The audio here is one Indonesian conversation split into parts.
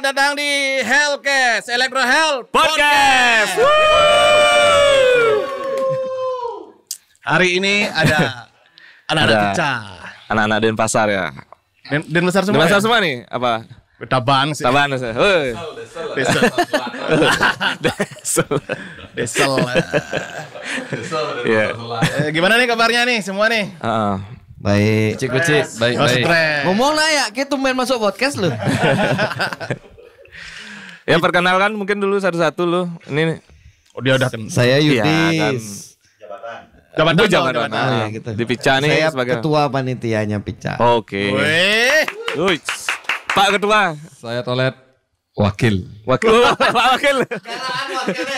selamat datang di Hellcast, Electro Hell Podcast. Podcast. Hari ini ada anak-anak ada anak Anak-anak Denpasar ya. Den Denpasar semua. Denpasar ya? semua nih apa? Taban sih. Taban sih. Hoi. Desel. Desel. Desel. Desel. Iya. Eh, gimana nih kabarnya nih semua nih? Uh, Baik. Kucik cik. Baik oh, baik. Ngomong lah ya, kita main masuk podcast lu. ya perkenalkan mungkin dulu satu-satu lu. Ini oh, dia udah saya iya, Yudis. Ya, Jabatan. Jabatan, Jabatan, jabatan. jabatan. Nah, oh, ya, gitu. Di Pica nih saya sebagai ketua panitianya Pica. Oke. Okay. Pak Ketua. Saya toilet wakil. Wakil. Oh, wakil. wakil.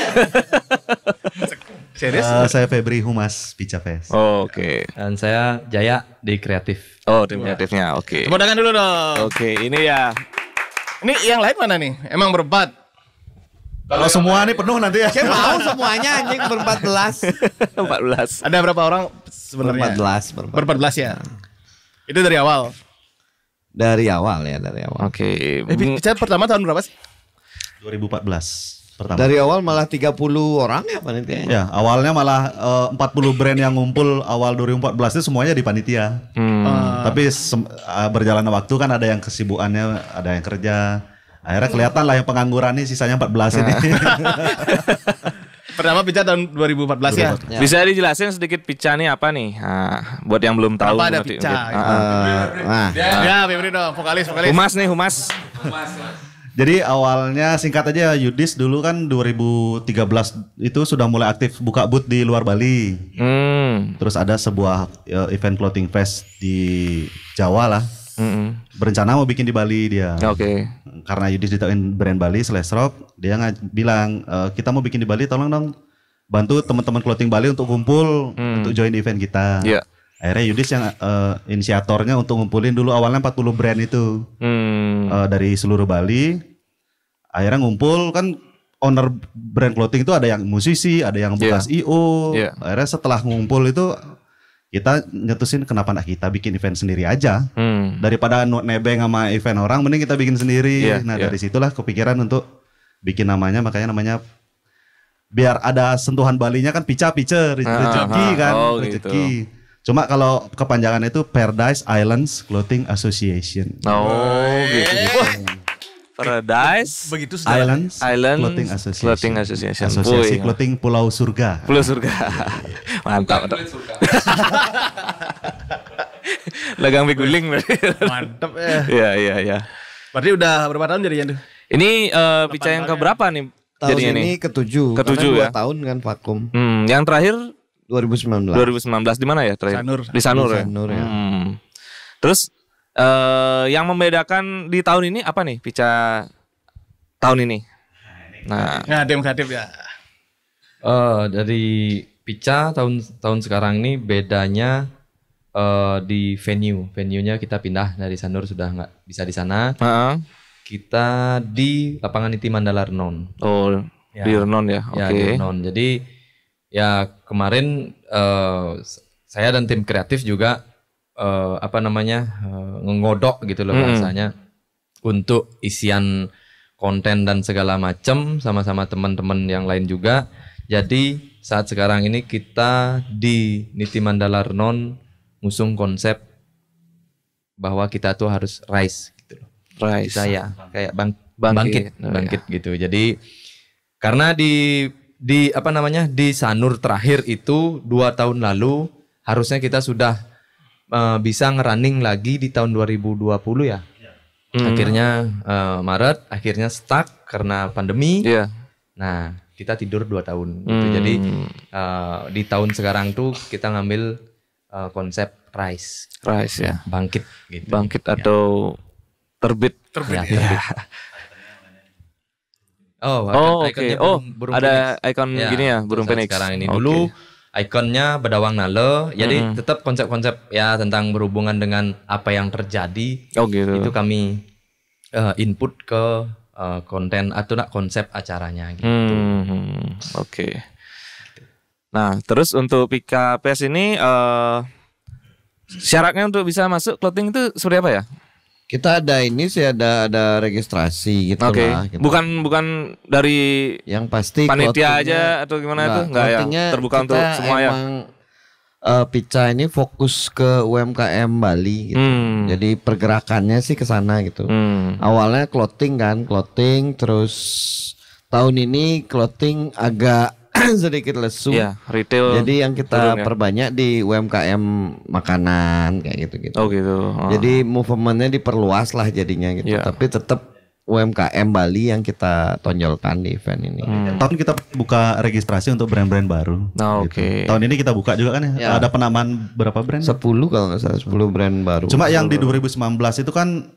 Serius? Uh, saya Febri Humas Fest. Oh, oke. Okay. Dan saya Jaya di kreatif. Oh, tim kreatifnya. Oke. Okay. Tepuk dulu dong. Oke, okay, ini ya. Ini yang lain mana nih? Emang berempat? Kalau semua nih penuh nanti ya. Saya mau semuanya anjing berempat belas. Empat belas. Ada berapa orang sebenarnya? Berempat belas. Berempat belas ya. Hmm. Itu dari awal. Dari awal ya, dari awal. Oke. Okay. Eh, pertama tahun berapa sih? 2014 pertama. Dari awal malah 30 orang ya panitia? Ya, awalnya malah eh, uh, 40 brand yang ngumpul awal 2014 itu semuanya di panitia. Hmm. Uh, Tapi uh, berjalannya waktu kan ada yang kesibukannya, ada yang kerja. Akhirnya kelihatan lah yang pengangguran ini sisanya 14 ini. Pertama Pica tahun 2014, 2014 ya? ya. Bisa dijelasin sedikit Pica nih apa nih? Nah, buat yang belum tahu. Apa ada Pica? uh, ah. ah. nah. Ya, Febri dong, vokalis, vokalis. Humas nih, Humas. Humas. Jadi awalnya singkat aja Yudis dulu kan 2013 itu sudah mulai aktif buka booth di luar Bali. Hmm. Terus ada sebuah eh, event clothing fest di Jawa lah. Mm -mm. Berencana mau bikin di Bali dia. Oke. Okay. Karena Yudis ditawarin brand Bali slash rock, dia bilang e, kita mau bikin di Bali, tolong dong bantu teman-teman clothing Bali untuk kumpul mm. untuk join event kita. Iya. Yeah akhirnya Yudis yang uh, inisiatornya untuk ngumpulin dulu awalnya 40 brand itu hmm. uh, dari seluruh Bali akhirnya ngumpul kan owner brand clothing itu ada yang musisi ada yang bekas yeah. IO yeah. akhirnya setelah ngumpul itu kita nyetusin kenapa nak kita bikin event sendiri aja hmm. daripada nebeng sama event orang mending kita bikin sendiri yeah, nah yeah. dari situlah kepikiran untuk bikin namanya makanya namanya biar ada sentuhan Balinya kan pica pica ah, rezeki ah, ah. kan oh, rezeki gitu Cuma kalau kepanjangan itu Paradise Islands Clothing Association. Oh, oh gitu. gitu. Paradise begitu Islands, Islands, Clothing Association. Clothing Association. Asosiasi Boy. Clothing Pulau Surga. Pulau Surga. Iya, iya, iya. Mantap. Mantap. surga. Lagang beguling berarti. Mantap ya. Iya, iya, iya. Berarti udah berapa tahun ya tuh? Ini uh, eh, bicara yang ya? keberapa nih? Tahun ini ketujuh. Ketujuh ya. tahun kan vakum. Hmm, yang terakhir 2019. 2019 di mana ya terakhir? Sanur. Di Sanur, di Sanur ya. ya. Hmm. Terus uh, yang membedakan di tahun ini apa nih Pica tahun ini? Nah, nah ngadem ngadem ya. Uh, dari Pica tahun tahun sekarang ini bedanya uh, di venue. Venue-nya kita pindah dari Sanur sudah nggak bisa di sana. Uh -huh. Kita di lapangan Iti Mandala Renon. Oh, ya. di Renon ya. Oke. Okay. Ya, di Renon. Jadi ya kemarin uh, saya dan tim kreatif juga uh, apa namanya uh, eh, ngodok gitu loh hmm. untuk isian konten dan segala macam sama-sama teman-teman yang lain juga. Jadi saat sekarang ini kita di Niti Mandala Non ngusung konsep bahwa kita tuh harus rise gitu loh. Rise. Saya kayak bang bangkit bangkit, oh, iya. bangkit, bangkit ya. gitu. Jadi karena di di apa namanya di Sanur terakhir itu dua tahun lalu harusnya kita sudah uh, bisa ngerunning lagi di tahun 2020 ya. Hmm. Akhirnya uh, Maret akhirnya stuck karena pandemi. Yeah. Nah kita tidur dua tahun. Gitu. Hmm. Jadi uh, di tahun sekarang tuh kita ngambil uh, konsep rise. Rise ya. Bangkit. Gitu. Bangkit iya. atau ya. terbit. Terbit. Ya, ya. terbit. Oh, oh Okay. oh, burung ada Phoenix. ikon ya, gini ya, burung phoenix. Sekarang ini okay. dulu ikonnya Bedawang Nale. Jadi mm -hmm. tetap konsep-konsep ya tentang berhubungan dengan apa yang terjadi. Oh gitu. Itu kami uh, input ke uh, konten atau nak konsep acaranya gitu. Hmm, oke. Okay. Nah, terus untuk PKPS ini uh, syaratnya untuk bisa masuk clothing itu seperti apa ya? Kita ada ini sih ada ada registrasi gitu okay. lah. Gitu. Bukan bukan dari yang pasti panitia aja atau gimana itu enggak ya terbuka untuk semua ya. Uh, Pica ini fokus ke UMKM Bali gitu. Hmm. Jadi pergerakannya sih ke sana gitu. Hmm. Awalnya clothing kan, clothing terus tahun ini clothing agak sedikit lesu. Ya, retail. Jadi yang kita turun, ya. perbanyak di UMKM makanan kayak gitu-gitu. Oh gitu. Oh. Jadi movementnya diperluas lah jadinya gitu. Ya. Tapi tetap UMKM Bali yang kita tonjolkan di event ini. Hmm. Tahun kita buka registrasi untuk brand-brand baru. Nah, gitu. Oke. Okay. Tahun ini kita buka juga kan ya. ya. Ada penamaan berapa brand? 10 kalau nggak salah, 10 brand baru. Cuma yang di 2019 itu kan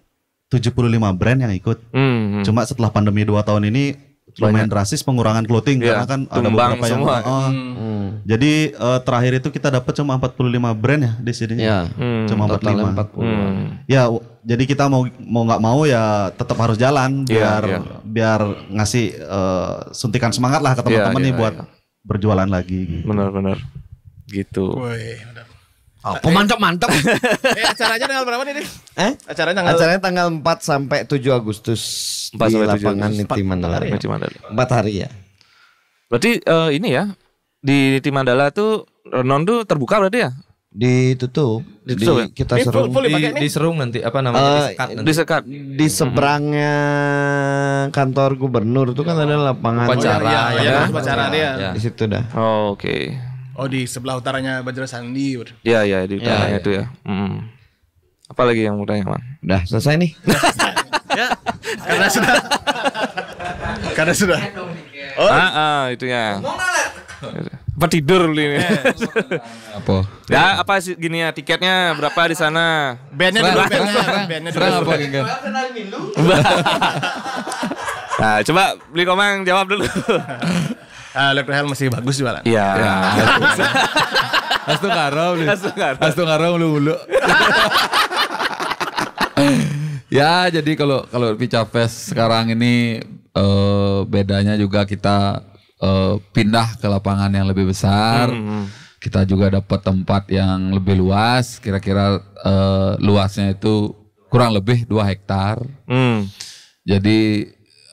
75 brand yang ikut. Hmm. hmm. Cuma setelah pandemi 2 tahun ini lumayan drastis pengurangan clothing yeah. karena kan ada beberapa semua. yang oh, hmm. hmm. jadi uh, terakhir itu kita dapat cuma 45 brand ya di sini yeah. hmm, cuma 45 40. Hmm. ya jadi kita mau mau nggak mau ya tetap harus jalan iya, biar yeah, biar ngasih uh, suntikan semangat lah ke iya, teman-teman yeah, nih buat iya. berjualan lagi benar-benar gitu, gitu. Woy, apa mantap mantap. eh, acaranya tanggal berapa nih? Eh? Acaranya tanggal Acaranya tanggal 4 sampai 7 Agustus 4 di sampai 7 lapangan Agustus. Niti Mandala. Ya? Niti Mandala. 4 hari ya. Berarti uh, ini ya di Niti Mandala tuh Renon tuh terbuka berarti ya? ditutup, ditutup di, ya? kita ini serung ya, di, di serung nanti apa namanya uh, eh, di sekat nanti. Di disekat di seberangnya kantor gubernur itu kan ada lapangan upacara oh, iya, iya, ya, ya, ya, upacara dia ya. di situ dah oh, oke okay. Oh di sebelah utaranya Bajra Sandi. Iya iya di iya, utaranya ya, ya. itu ya. Hmm. Apalagi yang mau tanya, Bang? Udah selesai nih. ya, karena sudah. karena sudah. Oh, ah, ah itu ya. Apa tidur lu ini? Eh. apa? Ya, apa sih gini ya tiketnya berapa di sana? Bandnya dulu, bandnya, bandnya dulu. Nah, coba beli komang jawab dulu. uh, eh, Lab masih bagus jualan. Iya. Ya. Hastu karo. Hastu karo lu mulu ya jadi kalau kalau Pica Fest sekarang ini uh, bedanya juga kita uh, pindah ke lapangan yang lebih besar. Hmm, hmm. Kita juga dapat tempat yang lebih luas, kira-kira uh, luasnya itu kurang lebih 2 hektar. Mm. Jadi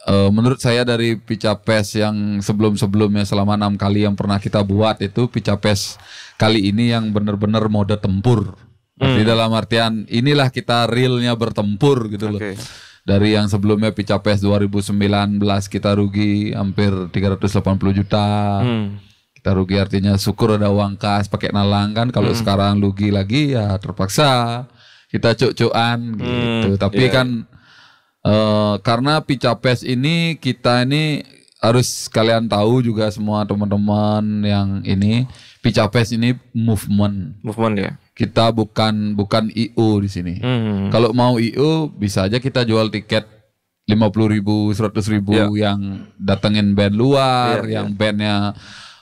uh, menurut saya dari Picapes yang sebelum-sebelumnya selama enam kali yang pernah kita buat itu Picapes kali ini yang benar-benar mode tempur. Hmm. Di dalam artian inilah kita realnya bertempur gitu loh. Dari yang sebelumnya Picapes 2019 kita rugi hampir 380 juta. Hmm. Kita rugi artinya syukur ada uang kas pakai nalang kan kalau hmm. sekarang rugi lagi ya terpaksa kita cuk-cuan hmm. gitu. Hmm, Tapi yeah. kan Eh, karena Picapes ini kita ini harus kalian tahu juga semua teman-teman yang ini Picapes ini movement. Movement ya. Kita bukan bukan IO di sini. Hmm. Kalau mau IO bisa aja kita jual tiket lima puluh ribu, seratus ribu yeah. yang datengin band luar, yeah, yang yeah. bandnya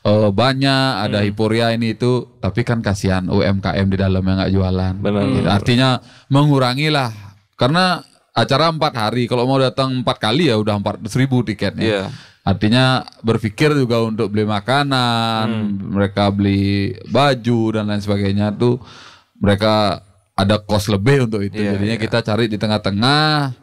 uh, banyak, ada mm. hiporia ini itu. Tapi kan kasihan UMKM di dalam yang nggak jualan. Benar. Gitu. Artinya mengurangilah karena acara empat hari. Kalau mau datang empat kali ya udah empat ribu tiketnya. Yeah. Artinya berpikir juga untuk beli makanan, hmm. mereka beli baju dan lain sebagainya tuh mereka ada cost lebih untuk itu. Yeah, Jadinya yeah. kita cari di tengah-tengah.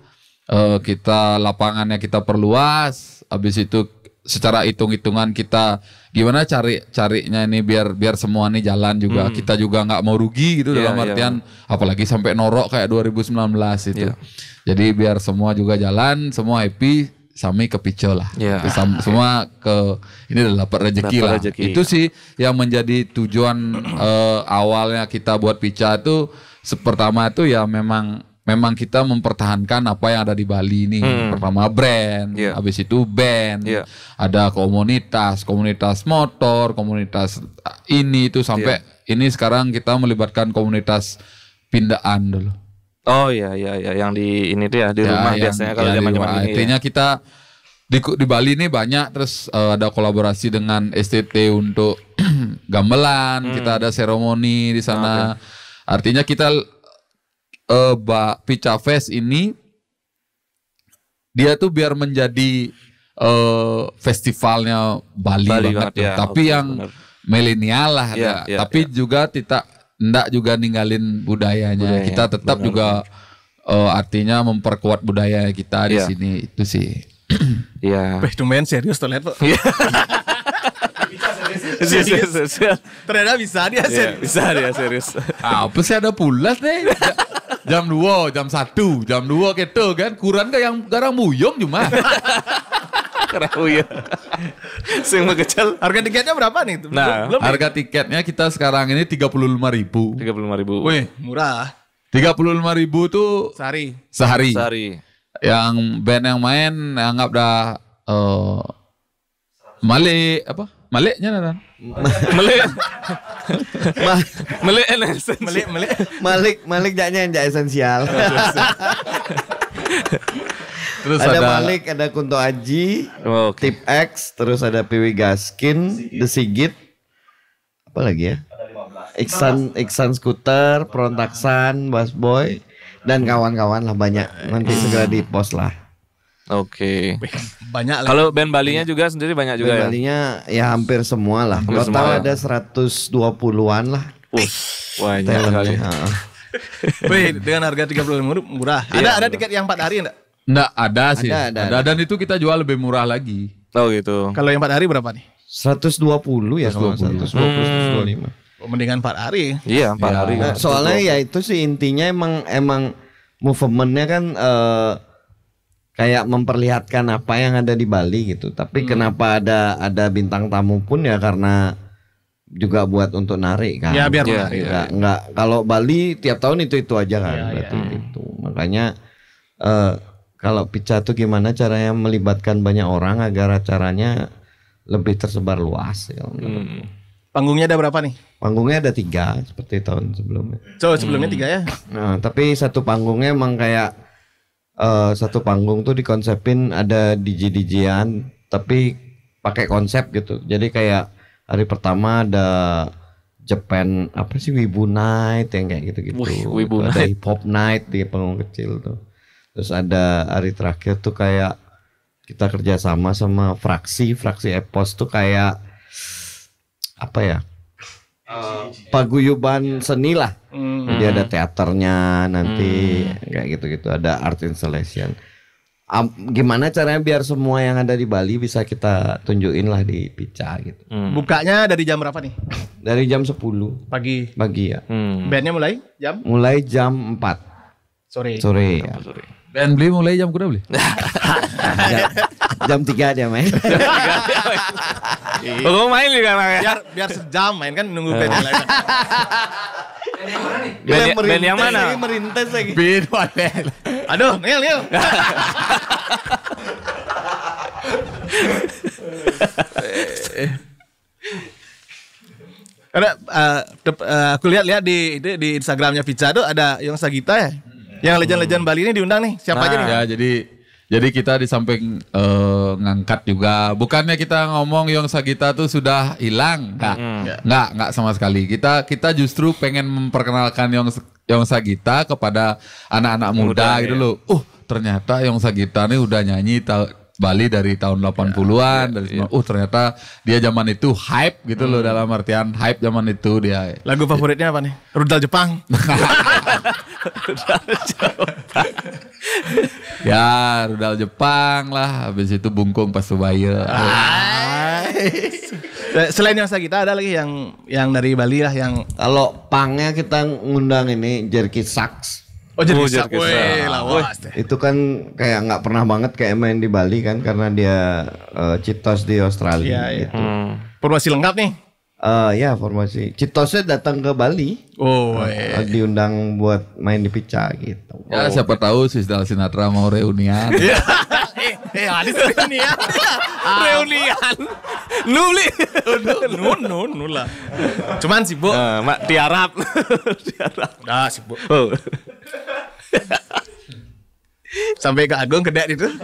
Uh, kita lapangannya kita perluas, habis itu secara hitung-hitungan kita gimana cari carinya ini biar biar semua nih jalan juga hmm. kita juga nggak mau rugi gitu yeah, dalam iya. artian yeah. apalagi sampai norok kayak 2019 itu. Yeah. Jadi biar semua juga jalan, semua happy, sami ke picol lah. Yeah. Iya. sam, semua ke ini adalah dapat rezeki lah. Rejeki. Itu sih yang menjadi tujuan uh, awalnya kita buat pica itu pertama itu ya memang memang kita mempertahankan apa yang ada di Bali ini. Hmm. Pertama brand, yeah. habis itu band, yeah. ada komunitas, komunitas motor, komunitas eh, ini itu sampai yeah. ini sekarang kita melibatkan komunitas pindaan dulu. Oh iya iya iya yang di ini tuh ya di ya, rumah yang, biasanya kalau ya, zaman zaman ini. Ya. Artinya ya. kita di, di Bali ini banyak terus uh, ada kolaborasi dengan STT untuk gamelan, hmm. kita ada seremoni di sana. Ah, okay. Artinya kita uh, Mbak Pica Fest ini dia tuh biar menjadi uh, festivalnya Bali, Bali banget, banget ya. tapi okay, yang milenial lah iya, ya, yeah, yeah, tapi yeah. juga tidak ndak juga ninggalin budayanya. budayanya kita tetap benar, juga benar. Uh, artinya memperkuat budaya kita di iya. sini itu sih Iya. Yeah. Wih, serius tuh serius, serius. serius. Ternyata bisa dia iya, serius. yeah, Bisa dia serius. ah, Apa sih ada pulas nih? jam 2, jam 1, jam 2 gitu kan. Kurang ke yang garang muyong cuma. Kerahu ya. Sing kecil. Harga tiketnya berapa nih? Belum, nah, belum, harga nih? tiketnya kita sekarang ini 35 ribu. 35 ribu. Wih. Murah. 35 ribu tuh sehari. Sehari. Sehari. Yang band yang main anggap dah eh, uh, Malik apa? Maliknya nana? Malik. Malik esensial. Malik Malik. Malik Malik jaknya yang jak esensial. terus ada, ada Malik, ada Kunto Aji, oh, okay. Tip X, terus ada Piwi Gaskin, Sigit. The Sigit. Apa lagi ya? Iksan Iksan Scooter, Prontaksan, Bass Boy dan kawan-kawan lah banyak. Nanti segera di post lah. Oke. Okay. Banyak lah. Kalau band Balinya juga sendiri banyak juga band ya. Balinya ya hampir semua lah. Hampir Total semua, ada 120-an lah. Uh, banyak kali. Ya. Wih, dengan harga ribu murah. Ada iya, ada tiket yang 4 hari enggak? Enggak, ada sih. Ada, ada, ada, ada. Dan itu kita jual lebih murah lagi. Oh gitu. Kalau yang 4 hari berapa nih? 120 ya 120. 120, 120 hmm. 125. Mendingan 4 hari. Iya, 4 ya. hari. Kan. Soalnya ya itu sih intinya emang emang movementnya kan uh, kayak memperlihatkan apa yang ada di Bali gitu. Tapi hmm. kenapa ada ada bintang tamu pun ya karena juga buat untuk narik kan. Ya biar ya, Ya, ya. Enggak, kalau Bali tiap tahun itu itu aja kan. Ya, ya. itu. Makanya uh, kalau pica tuh gimana caranya melibatkan banyak orang agar acaranya lebih tersebar luas ya. Gitu. Hmm. Panggungnya ada berapa nih? Panggungnya ada tiga seperti tahun sebelumnya. So sebelumnya hmm. tiga ya? Nah, tapi satu panggungnya emang kayak uh, satu panggung tuh dikonsepin ada DJ DJan tapi pakai konsep gitu. Jadi kayak hari pertama ada Japan apa sih Wibu Night yang kayak gitu-gitu. Wibu Night. Ada Hip Hop Night di panggung kecil tuh. Terus ada hari terakhir tuh kayak kita kerjasama sama fraksi fraksi Epos tuh kayak apa ya? Eh, paguyuban iya. seni lah. Mm. Jadi ada teaternya nanti mm. kayak gitu-gitu ada art installation. Um, gimana caranya biar semua yang ada di Bali bisa kita tunjukin lah di Pica gitu. Mm. Bukanya dari jam berapa nih? dari jam 10 pagi. Pagi ya. Hmm. Bandnya mulai jam? Mulai jam 4 sore. Sore. ya. Sore. Pengen beli mulai jam kuda beli. jam, jam 3 dia main. Kok oh, main juga kan? Biar biar sejam main kan nunggu Ben yang mana? Band yang, yang mana? Lagi merintes lagi. Ben Waden. Aduh, Nil, Nil. Karena uh, eh, uh, eh, aku lihat-lihat di, di di Instagramnya Pica tuh ada yang Sagita ya. Yang legend-legend Bali ini diundang nih, siapa nah, aja nih? Ya, jadi jadi kita di samping uh, ngangkat juga. Bukannya kita ngomong Yong Sagita tuh sudah hilang, nggak, hmm. nggak, sama sekali. Kita kita justru pengen memperkenalkan Yong Yong Sagita kepada anak-anak muda, muda ya. gitu ya. loh. Uh, ternyata Yong Sagita nih udah nyanyi Bali dari tahun 80-an ya, dari ya, ya. oh ternyata dia zaman itu hype gitu hmm. loh dalam artian hype zaman itu dia. Lagu favoritnya apa nih? Rudal Jepang. ya, Rudal Jepang lah. Habis itu Bungkung Pasubaya. Eh, selain yang kita ada lagi yang yang dari Bali lah yang kalau pangnya kita ngundang ini Jerky Sax. Oh jadi oh, Wey, lah, wey. Itu kan kayak nggak pernah banget kayak main di Bali kan karena dia uh, eh, Citos di Australia. ya. gitu. Hmm. Formasi lengkap nih? Uh, ya formasi. Citosnya datang ke Bali. Oh, uh, diundang buat main di Pica gitu. Ya oh, siapa okay. tahu Sisdal Sinatra mau reunian. Iya. Eh, ada reunian. Ah. reunian. Nu li. Nu nu nu lah. Cuman sibuk. Uh, mak tiarap. tiarap. Nah, Bu. Oh. Sampai ke Agung kena itu.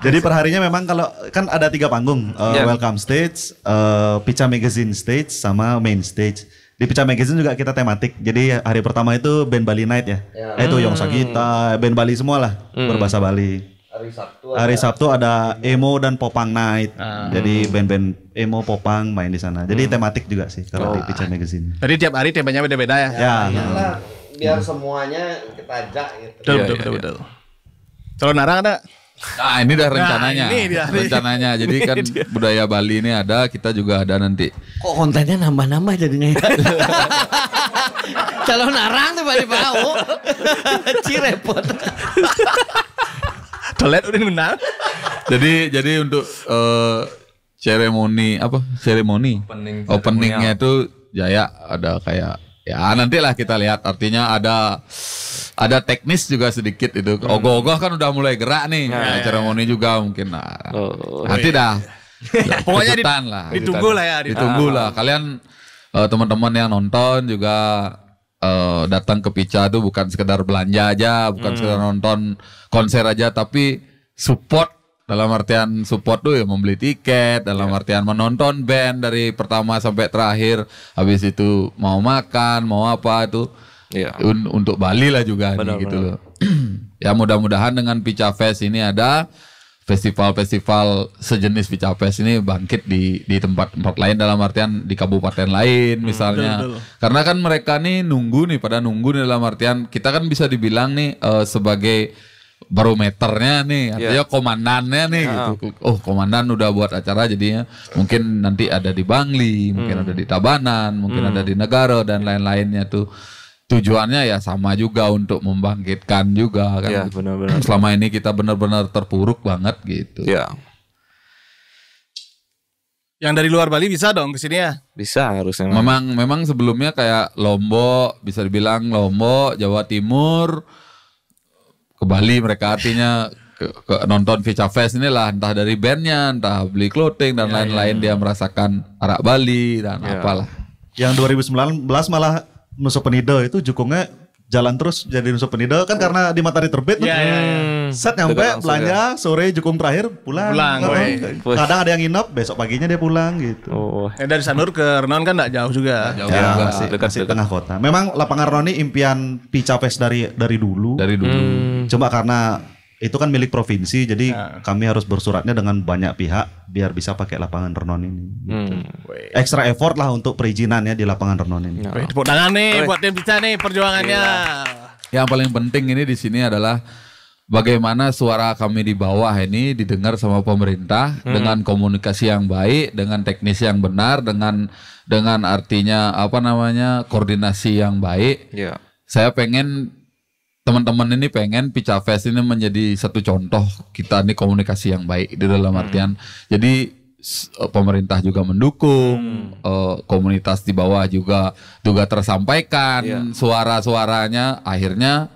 Jadi perharinya memang kalau kan ada tiga panggung, uh, eh, yeah. Welcome Stage, uh, eh, Pica Magazine Stage, sama Main Stage. Di Pica Magazine juga kita tematik. Jadi hari pertama itu band Bali Night ya. Yeah. Ya. itu hmm. Yongsa kita, band Bali semua lah, hmm. berbahasa Bali. Hari Sabtu ada, hari Sabtu ada emo dan popang night. Hmm. Jadi band-band emo popang main di sana. Jadi hmm. tematik juga sih kalau oh. di Pica Magazine. Tadi tiap hari temanya beda-beda ya. Ya. ya. ya biar hmm. semuanya kita ajak gitu. Betul, iya, betul, iya, iya. betul, Kalau Narang ada? Nah ini udah nah, rencananya, nah, ini dia, rencananya. Jadi kan budaya Bali ini ada, kita juga ada nanti. Kok kontennya nambah-nambah jadinya? Kalau ya? narang tuh Bali bau, cirepot. Toilet udah benar. Jadi jadi untuk uh, eh, ceremoni apa? Ceremoni opening openingnya itu Jaya ada kayak Ya nantilah kita lihat. Artinya ada ada teknis juga sedikit itu. Hmm. Ogoh-ogoh kan udah mulai gerak nih. Nah, ya, juga mungkin. Nah, oh, nanti iya. dah. nah, Pokoknya di, lah, ditunggu lah ya. Ditunggu ah. lah. Kalian uh, teman-teman yang nonton juga uh, datang ke Pica itu bukan sekedar belanja aja, bukan hmm. sekedar nonton konser aja, tapi support dalam artian support tuh ya membeli tiket dalam yeah. artian menonton band dari pertama sampai terakhir habis itu mau makan mau apa itu yeah. Un untuk Bali lah juga benar, nih, benar. gitu loh ya mudah-mudahan dengan Pica Fest ini ada festival-festival sejenis Pica Fest ini bangkit di di tempat-tempat lain dalam artian di kabupaten lain hmm, misalnya hmm, betul, betul. karena kan mereka nih nunggu nih pada nunggu nih dalam artian kita kan bisa dibilang nih uh, sebagai barometernya nih iya. artinya yeah. komandannya nih yeah. gitu oh komandan udah buat acara jadinya mungkin nanti ada di Bangli hmm. mungkin ada di Tabanan mungkin hmm. ada di Negara dan lain-lainnya tuh tujuannya ya sama juga untuk membangkitkan juga kan yeah, bener -bener. selama ini kita benar-benar terpuruk banget gitu yeah. Yang dari luar Bali bisa dong ke sini ya? Bisa harusnya. Memang memang sebelumnya kayak Lombok, bisa dibilang Lombok, Jawa Timur, ke Bali mereka artinya ke, ke nonton Vicha Fest inilah entah dari bandnya entah beli clothing dan ya, lain-lain ya, ya. dia merasakan arak Bali dan ya. apalah yang 2019 malah Nusa Penida itu jukungnya jalan terus jadi Nusa Penida kan oh. karena di matahari terbit yeah, yeah, yeah. set nyampe belanja ya. sore jukung terakhir pulang pulang oh, kadang ada yang nginep besok paginya dia pulang gitu oh. oh. eh, dari Sanur ke Renon kan gak jauh juga iya, jauh ya, juga. Masih, dekat, masih dekat. tengah kota memang lapangan Renon ini impian Pica dari dari dulu dari dulu hmm. cuma karena itu kan milik provinsi jadi nah. kami harus bersuratnya dengan banyak pihak biar bisa pakai lapangan renon ini gitu. hmm. extra effort lah untuk perizinannya di lapangan renon ini no. tepuk tangan nih buat tim bisa nih perjuangannya Gila. yang paling penting ini di sini adalah bagaimana suara kami di bawah ini didengar sama pemerintah hmm. dengan komunikasi yang baik, dengan teknis yang benar, dengan dengan artinya apa namanya koordinasi yang baik. Yeah. Saya pengen teman-teman ini pengen PICA fest ini menjadi satu contoh kita ini komunikasi yang baik di dalam hmm. artian hmm. jadi eh, pemerintah juga mendukung hmm. uh, komunitas di bawah juga juga tersampaikan yeah. suara-suaranya akhirnya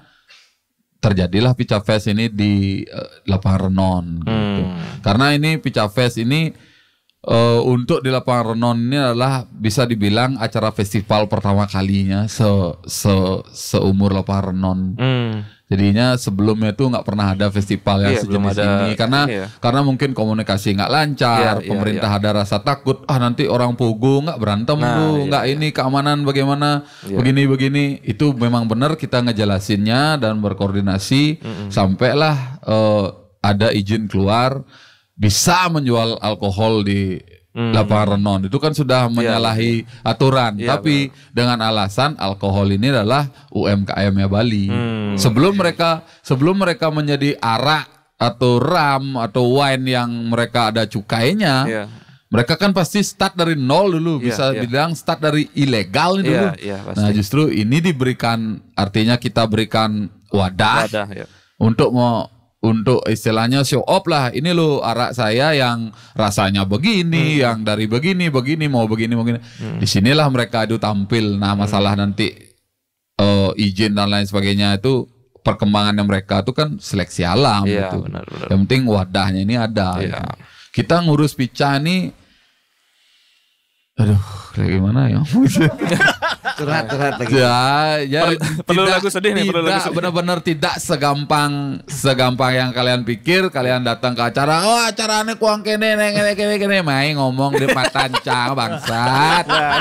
terjadilah PICA fest ini di uh, lapangan Renon gitu. hmm. gitu. Karena ini PICA fest ini uh, untuk di lapangan Renon ini adalah bisa dibilang acara festival pertama kalinya se se seumur lapangan Renon. Hmm. Jadinya sebelumnya itu nggak pernah ada festival yang yeah, iya, sejenis ada, ini karena yeah. karena mungkin komunikasi nggak lancar, yeah, iya, pemerintah yeah, yeah. ada rasa takut ah nanti orang pugu nggak berantem nah, tuh, iya, nggak yeah, ini keamanan bagaimana yeah. begini begini itu memang benar kita ngejelasinnya dan berkoordinasi mm -hmm. sampailah uh, ada izin keluar bisa menjual alkohol di hmm. lapangan renon itu kan sudah iya, menyalahi ya. aturan ya, tapi dengan alasan alkohol ini adalah umkm ya Bali hmm. sebelum iya. mereka sebelum mereka menjadi arak atau ram atau wine yang mereka ada cukainya ya. Mereka kan pasti start dari nol dulu, yeah, bisa yeah. bilang start dari ilegal iya, dulu. Yeah, Nah justru ini diberikan, artinya kita berikan wadah, wadah yeah. untuk mau untuk istilahnya show off lah ini lo arak saya yang rasanya begini hmm. yang dari begini begini mau begini begini hmm. disinilah mereka itu tampil nah hmm. masalah hmm. nanti uh, izin dan lain sebagainya itu perkembangannya mereka itu kan seleksi alam ya, gitu benar, benar. yang penting wadahnya ini ada ya. kita ngurus pica ini aduh kayak gimana ya curhat curhat lagi ya, ya per, tidak, perlu lagu sedih nih perlu benar-benar tidak segampang segampang yang kalian pikir kalian datang ke acara oh acara aneh kuang kene neng kene kene kene main ngomong di matancang bangsat ya.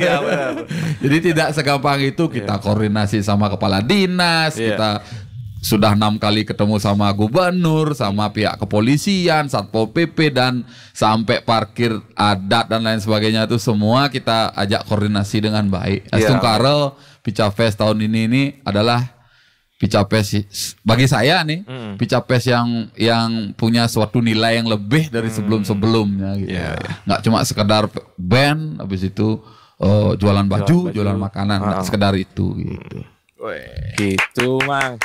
iya, jadi tidak segampang itu kita iya. koordinasi sama kepala dinas yeah. kita sudah enam kali ketemu sama gubernur, sama pihak kepolisian, satpol pp dan sampai parkir adat dan lain sebagainya itu semua kita ajak koordinasi dengan baik. Yeah. Astung Karel Fest tahun ini ini adalah Fest bagi saya nih mm. Fest yang yang punya suatu nilai yang lebih dari hmm. sebelum sebelumnya gitu. Yeah, yeah. Nggak cuma sekedar band, habis itu oh, jualan baju, jualan, baju. jualan makanan, uh ah. -huh. sekedar itu gitu. Gitu, Mang.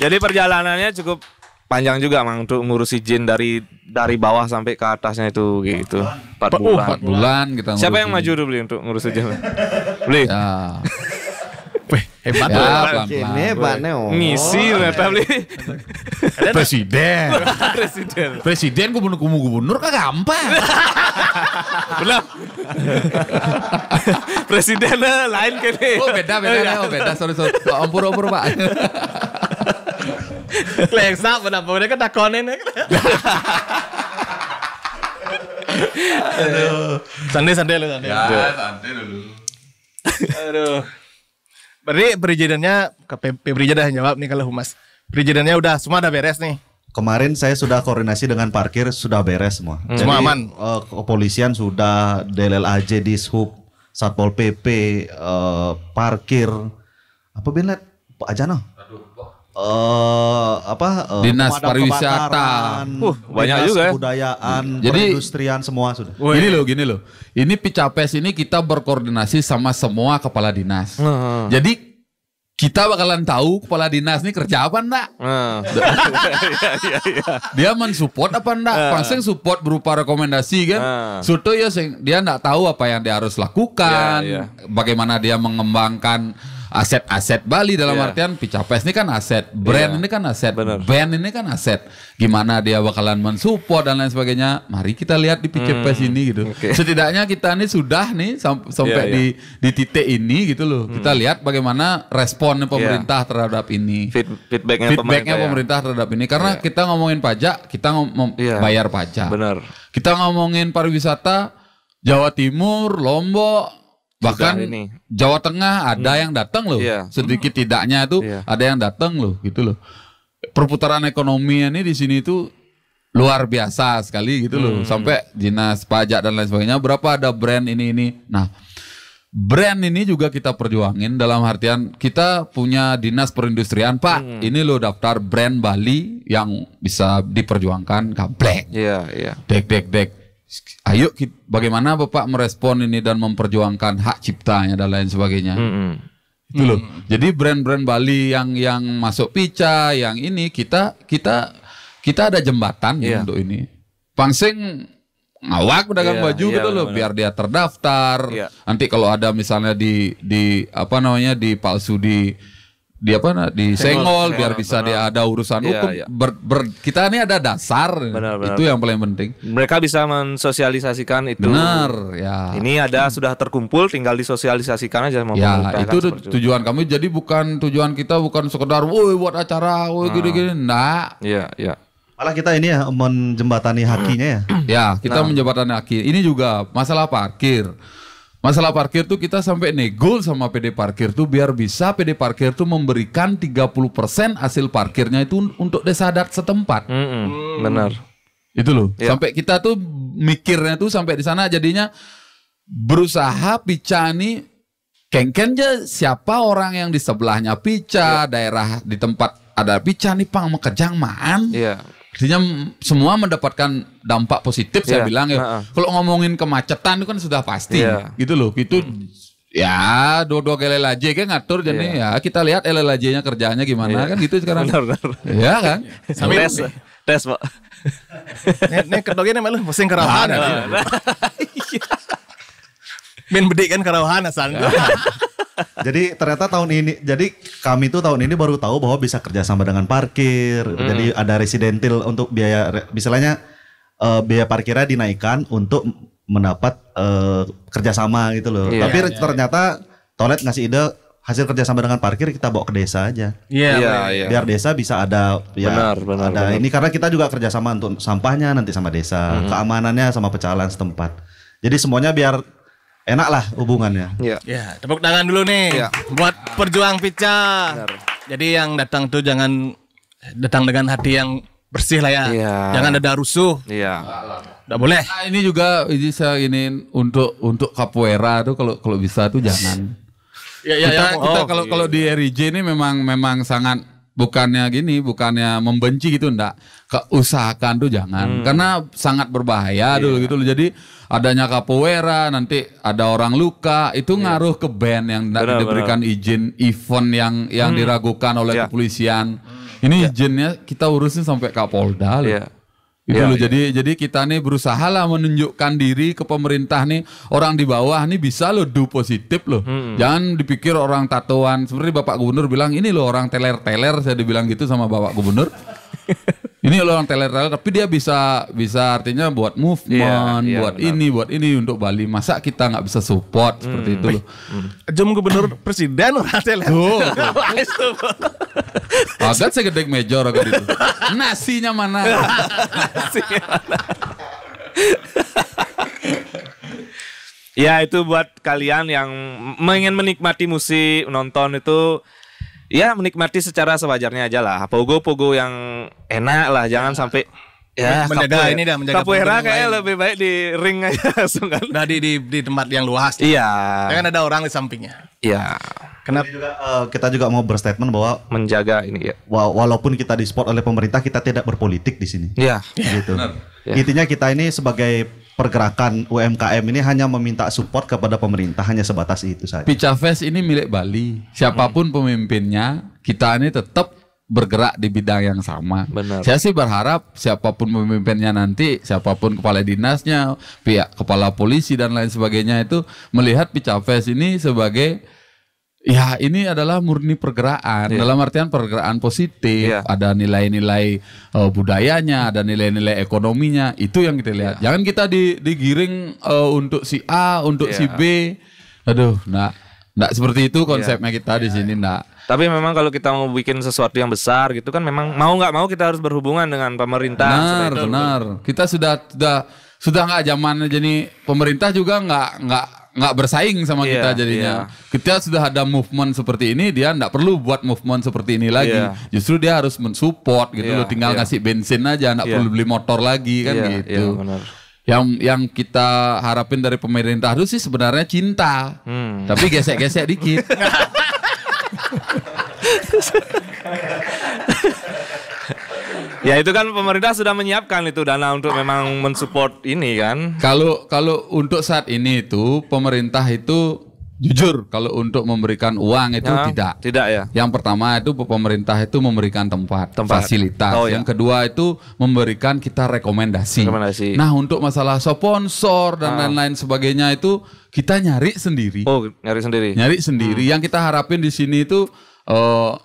Jadi perjalanannya cukup panjang juga mang untuk ngurus izin dari dari bawah sampai ke atasnya itu gitu. 4 bulan. Oh, 4 bulan kita ngurusin. Siapa yang maju dulu beli untuk ngurus izin? beli. Ya. hebat ya, Ini hebat nih oh. ngisi ternyata oh, beli presiden presiden presiden gubernur kumu gubernur kan gampang belum presiden lah, eh, lain kali. oh beda beda oh, iya. oh beda sorry sorry ampur ampur pak Kleksa benar benar kan takonin ya. Aduh. Santai santai lu santai. Ya, santai dulu. Aduh. Berarti perizinannya ke Pebri dah jawab nih kalau humas. Perizinannya udah semua udah beres nih. Kemarin saya sudah koordinasi dengan parkir sudah beres semua. Hmm. Jadi, semua aman. Uh, kepolisian sudah DLLAJ di Sub Satpol PP uh, eh, parkir apa benet Pak no uh, apa uh, dinas pariwisata uh, banyak dinas juga budayaan ya. jadi industrian semua sudah gini loh gini loh ini picapes ini kita berkoordinasi sama semua kepala dinas uh. jadi kita bakalan tahu kepala dinas ini kerja apa enggak. Uh. Iya, iya, iya. dia mensupport apa enggak? Uh. pasang support berupa rekomendasi kan. Uh. Suto ya dia enggak tahu apa yang dia harus lakukan, yeah, yeah. bagaimana dia mengembangkan aset-aset Bali dalam yeah. artian Picapes ini kan aset, brand yeah. ini kan aset, Bener. band ini kan aset. Gimana dia bakalan mensupport dan lain sebagainya. Mari kita lihat di Picapes hmm. ini gitu. Okay. Setidaknya kita ini sudah nih sampai yeah, iya. di yeah. di titik ini gitu loh. Hmm. Kita lihat bagaimana respon iya. pemerintah yeah. terhadap ini. Feed feedbacknya, pemerintah, ya. terhadap ini karena yeah. kita ngomongin pajak, kita ngomong yeah. bayar pajak. Benar. Kita ngomongin pariwisata Jawa Timur, Lombok, Bahkan ini. Jawa Tengah ada hmm. yang datang loh. Yeah. Sedikit tidaknya itu yeah. ada yang datang loh gitu loh. Perputaran ekonomi ini di sini itu luar biasa sekali gitu loh. Hmm. Sampai dinas pajak dan lain sebagainya berapa ada brand ini ini. Nah, brand ini juga kita perjuangin dalam artian kita punya dinas perindustrian pak hmm. ini loh daftar brand Bali yang bisa diperjuangkan kablek Black, iya, yeah, yeah. dek dek dek ayo bagaimana Bapak merespon ini dan memperjuangkan hak ciptanya dan lain sebagainya. Mm -hmm. Itu loh. Mm -hmm. Jadi brand-brand Bali yang yang masuk pica, yang ini kita kita kita ada jembatan yeah. untuk ini. Pangsing ngawak udah yeah, baju yeah, iya, gitu loh, bener. biar dia terdaftar. Yeah. Nanti kalau ada misalnya di di apa namanya di palsu di di apa di senggol biar bisa dia ada urusan iya, hukum. Ya. Ber, ber, kita ini ada dasar. Benar, benar. Itu yang paling penting. Mereka bisa mensosialisasikan itu. Benar, ya. Ini ada sudah terkumpul tinggal disosialisasikan aja mau Ya, kan, itu tujuan itu. kami jadi bukan tujuan kita bukan sekedar woi buat acara, woi nah. gini-gini. Nah. Iya, iya. Malah kita ini ya menjembatani hakinya ya. ya, kita nah. menjembatani haki. Ini juga masalah parkir. Masalah parkir tuh kita sampai nego sama PD Parkir tuh biar bisa PD Parkir tuh memberikan 30% hasil parkirnya itu untuk desa adat setempat. Mm -mm. Mm. Benar. Itu loh. Yeah. Sampai kita tuh mikirnya tuh sampai di sana jadinya berusaha picani kengken aja siapa orang yang di sebelahnya Pica, yeah. Iya. daerah di tempat ada Pica nih pang mekejang maan. Iya. Yeah. Artinya semua mendapatkan dampak positif yeah. saya iya. bilang ya. Uh -uh. Kalau ngomongin kemacetan itu kan sudah pasti yeah. gitu loh. Itu hmm. ya dua-dua ke kan ngatur jadi iya. ya kita lihat llj nya kerjanya gimana yeah. kan gitu sekarang. Benar, benar. Ya kan? Sambil tes tes, Pak. Nih kedoknya nih lu pusing kerawahan. Nah, nah, nah. Min bedik kan kerawahan asal jadi ternyata tahun ini, jadi kami tuh tahun ini baru tahu bahwa bisa kerjasama dengan parkir. Hmm. Jadi ada residentil untuk biaya, misalnya uh, biaya parkirnya dinaikkan untuk mendapat uh, kerjasama gitu loh. Yeah. Tapi yeah, iya, ternyata yeah. toilet ngasih ide hasil kerjasama dengan parkir kita bawa ke desa aja. Iya, yeah, iya, yeah, yeah. biar desa bisa ada ya, benar, benar, ada benar. ini karena kita juga kerjasama untuk sampahnya nanti sama desa, -hmm. keamanannya sama pecalan setempat. Jadi semuanya biar enak lah hubungannya. Iya. Ya, tepuk tangan dulu nih ya. buat perjuang Pica. Benar. Jadi yang datang tuh jangan datang dengan hati yang bersih lah ya. ya. Jangan ada rusuh. Iya. Enggak boleh. Nah, ini juga ini saya ingin untuk untuk capoeira tuh kalau kalau bisa tuh jangan. Ya, ya, kita, ya. kita oh, kalau iya. kalau di RIJ ini memang memang sangat bukannya gini, bukannya membenci gitu ndak? Keusahakan tuh jangan hmm. karena sangat berbahaya yeah. dulu iya. gitu loh. Jadi adanya capoeira, nanti ada orang luka, itu yeah. ngaruh ke band yang tidak diberikan izin event yang yang hmm. diragukan oleh yeah. kepolisian. Hmm. Ini yeah. izinnya kita urusin sampai Kapolda loh. Yeah Gitu ya, loh. Ya. Jadi jadi kita nih berusaha lah menunjukkan diri ke pemerintah nih orang di bawah nih bisa loh do positif loh. Hmm. Jangan dipikir orang tatoan. Sebenarnya Bapak Gubernur bilang ini loh orang teler-teler saya dibilang gitu sama Bapak Gubernur. Ini orang teler-teler tapi dia bisa bisa artinya buat movement, yeah, yeah, buat benar. ini, buat ini untuk Bali. Masa kita nggak bisa support hmm. seperti itu loh. Hmm. Jom gubernur presiden orang teler. Oh. Agak gede major agak itu. Nasinya mana? Nasinya mana? ya itu buat kalian yang ingin menikmati musik, nonton itu ya menikmati secara sewajarnya aja lah pogo-pogo yang enak lah jangan ya. sampai ya menjaga kapuera, ini dah menjaga kapuera kayak lebih baik di ring aja langsung kan nah di, di di tempat yang luas iya ya kan ada orang di sampingnya iya Kenapa juga, uh, kita juga mau berstatement bahwa menjaga ini ya. Walaupun kita disupport oleh pemerintah, kita tidak berpolitik di sini. Iya. Gitu. Yeah. Intinya kita ini sebagai pergerakan UMKM ini hanya meminta support kepada pemerintah hanya sebatas itu saja. Picafes ini milik Bali. Siapapun hmm. pemimpinnya, kita ini tetap bergerak di bidang yang sama. Benar. Saya sih berharap siapapun pemimpinnya nanti, siapapun kepala dinasnya, pihak kepala polisi dan lain sebagainya itu melihat Picafes ini sebagai Ya, ini adalah murni pergerakan Yeah. Dalam artian pergerakan positif, yeah. ada nilai-nilai uh, budayanya, ada nilai-nilai ekonominya. Itu yang kita lihat. Yeah. Jangan kita digiring uh, untuk si A, untuk yeah. si iya. B. Aduh, nah, nah seperti itu iya. konsepnya yeah. kita yeah. di iya, sini, nah. Tapi memang kalau kita mau bikin sesuatu yang besar gitu kan memang mau nggak mau kita harus berhubungan dengan pemerintah. Benar, benar. Kita sudah sudah sudah nggak zaman jadi pemerintah juga nggak nggak nggak bersaing sama yeah, kita jadinya. Yeah. Kita sudah ada movement seperti ini, dia nggak perlu buat movement seperti ini lagi. Yeah. Justru dia harus mensupport gitu yeah, loh. Tinggal yeah. ngasih bensin aja, nggak yeah. perlu beli motor lagi kan yeah, gitu. Yeah, iya, Yang yang kita harapin dari pemerintah itu sih sebenarnya cinta, hmm. tapi gesek-gesek dikit. ya itu kan pemerintah sudah menyiapkan itu dana untuk memang mensupport ini kan. Kalau kalau untuk saat ini itu pemerintah itu jujur kalau untuk memberikan uang itu ya, tidak. Tidak ya. Yang pertama itu pemerintah itu memberikan tempat, tempat. fasilitas. Oh, ya. yang ya. kedua itu memberikan kita rekomendasi. rekomendasi. Nah, untuk masalah sponsor dan ah. lain-lain nah. sebagainya itu kita nyari sendiri. Oh, nyari sendiri. Nyari sendiri. Hmm. Yang kita harapin di sini itu uh,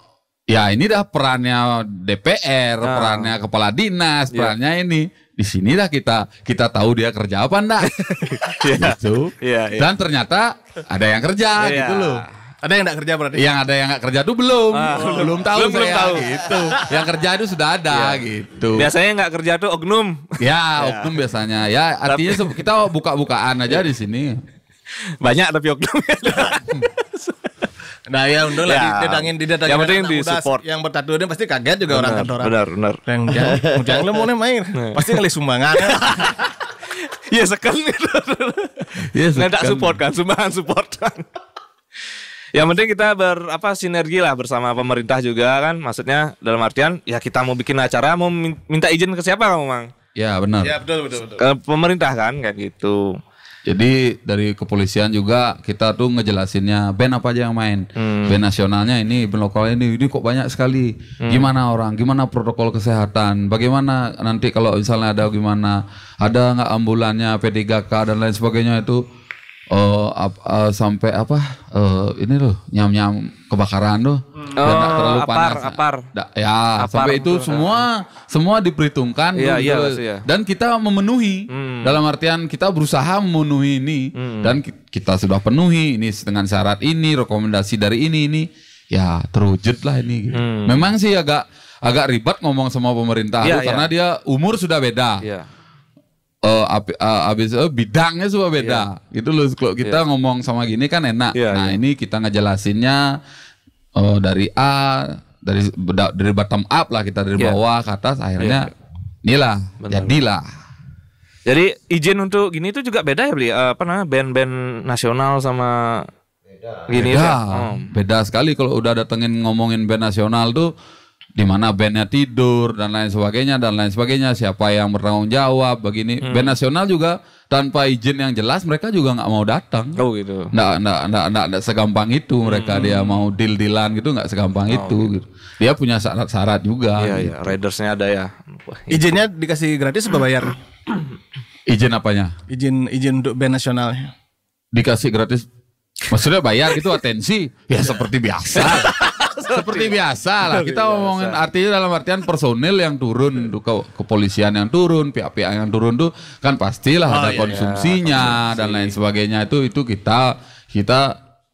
Ya ini dah perannya DPR, nah. perannya kepala dinas, yeah. perannya ini. Di sini dah kita kita tahu dia kerja apa ndak? yeah. gitu. Yeah, yeah. Dan ternyata ada yang kerja yeah. gitu loh. Ada yang nggak kerja berarti? Yang ada yang nggak kerja tuh belum, ah, belum, tahu belum, saya, belum tahu. gitu. yang kerja itu sudah ada ya. gitu. Biasanya nggak kerja tuh oknum. Ya, ya oknum biasanya. Ya artinya kita buka-bukaan aja di sini. Banyak tapi oknum. Nah ya untung ya. lah didatangin didatangin. Yang penting di support. Yang bertatu dia pasti kaget juga orang kantor Benar benar. Yang jangan jangan lu mau main. Nah. Pasti ngelih sumbangan. Iya sekali. Iya sekali. Nggak support kan sumbangan support kan. Yang penting kita ber apa sinergi lah bersama pemerintah juga kan, maksudnya dalam artian ya kita mau bikin acara mau minta izin ke siapa kamu mang? Ya benar. Ya betul betul betul. Ke pemerintah kan kayak gitu. Jadi dari kepolisian juga kita tuh ngejelasinnya band apa aja yang main. Hmm. Band nasionalnya ini, band lokalnya ini, ini kok banyak sekali. Hmm. Gimana orang, gimana protokol kesehatan, bagaimana nanti kalau misalnya ada gimana, ada nggak ambulannya, P3K dan lain sebagainya itu uh, ap, uh, sampai apa uh, ini loh nyam-nyam kebakaran loh hmm. terlalu apar, panas. Apar. Da, ya, apar sampai itu betul, semua semua diperhitungkan iya, iya, iya. dan kita memenuhi hmm. dalam artian kita berusaha memenuhi ini hmm. dan kita sudah penuhi ini dengan syarat ini, rekomendasi dari ini ini ya terwujud lah ini. Gitu. Hmm. Memang sih agak agak ribet ngomong sama pemerintah ya, ya. karena iya. dia umur sudah beda. Ya uh, ab, uh, abis uh, bidangnya semua iya. beda. Yeah. Itu loh kalau kita yeah. ngomong sama gini kan enak. Yeah, nah, yeah. ini kita ngejelasinnya uh, dari A dari dari bottom up lah kita dari yeah. bawah ke atas akhirnya yeah. inilah Benar. jadilah. Jadi izin untuk gini itu juga beda ya beli uh, apa namanya band-band nasional sama beda. gini ya? beda. Ya? Oh. Beda sekali kalau udah datengin ngomongin band nasional tuh di mana bandnya tidur dan lain sebagainya dan lain sebagainya siapa yang bertanggung jawab begini hmm. band nasional juga tanpa izin yang jelas mereka juga nggak mau datang oh gitu nggak nggak nggak nggak nggak segampang itu mereka hmm. dia mau deal dealan gitu nggak segampang oh, itu gitu. gitu. dia punya syarat syarat juga iya, iya. gitu. iya ridersnya ada ya izinnya dikasih gratis apa bayar izin apanya izin izin untuk band nasionalnya dikasih gratis maksudnya bayar gitu atensi ya seperti biasa Seperti biasa lah kita ngomongin artinya dalam artian personil yang turun ke kepolisian yang turun, pihak-pihak yang turun tuh kan pastilah oh, ada iya, iya konsumsinya konsumsi. dan lain sebagainya itu itu kita kita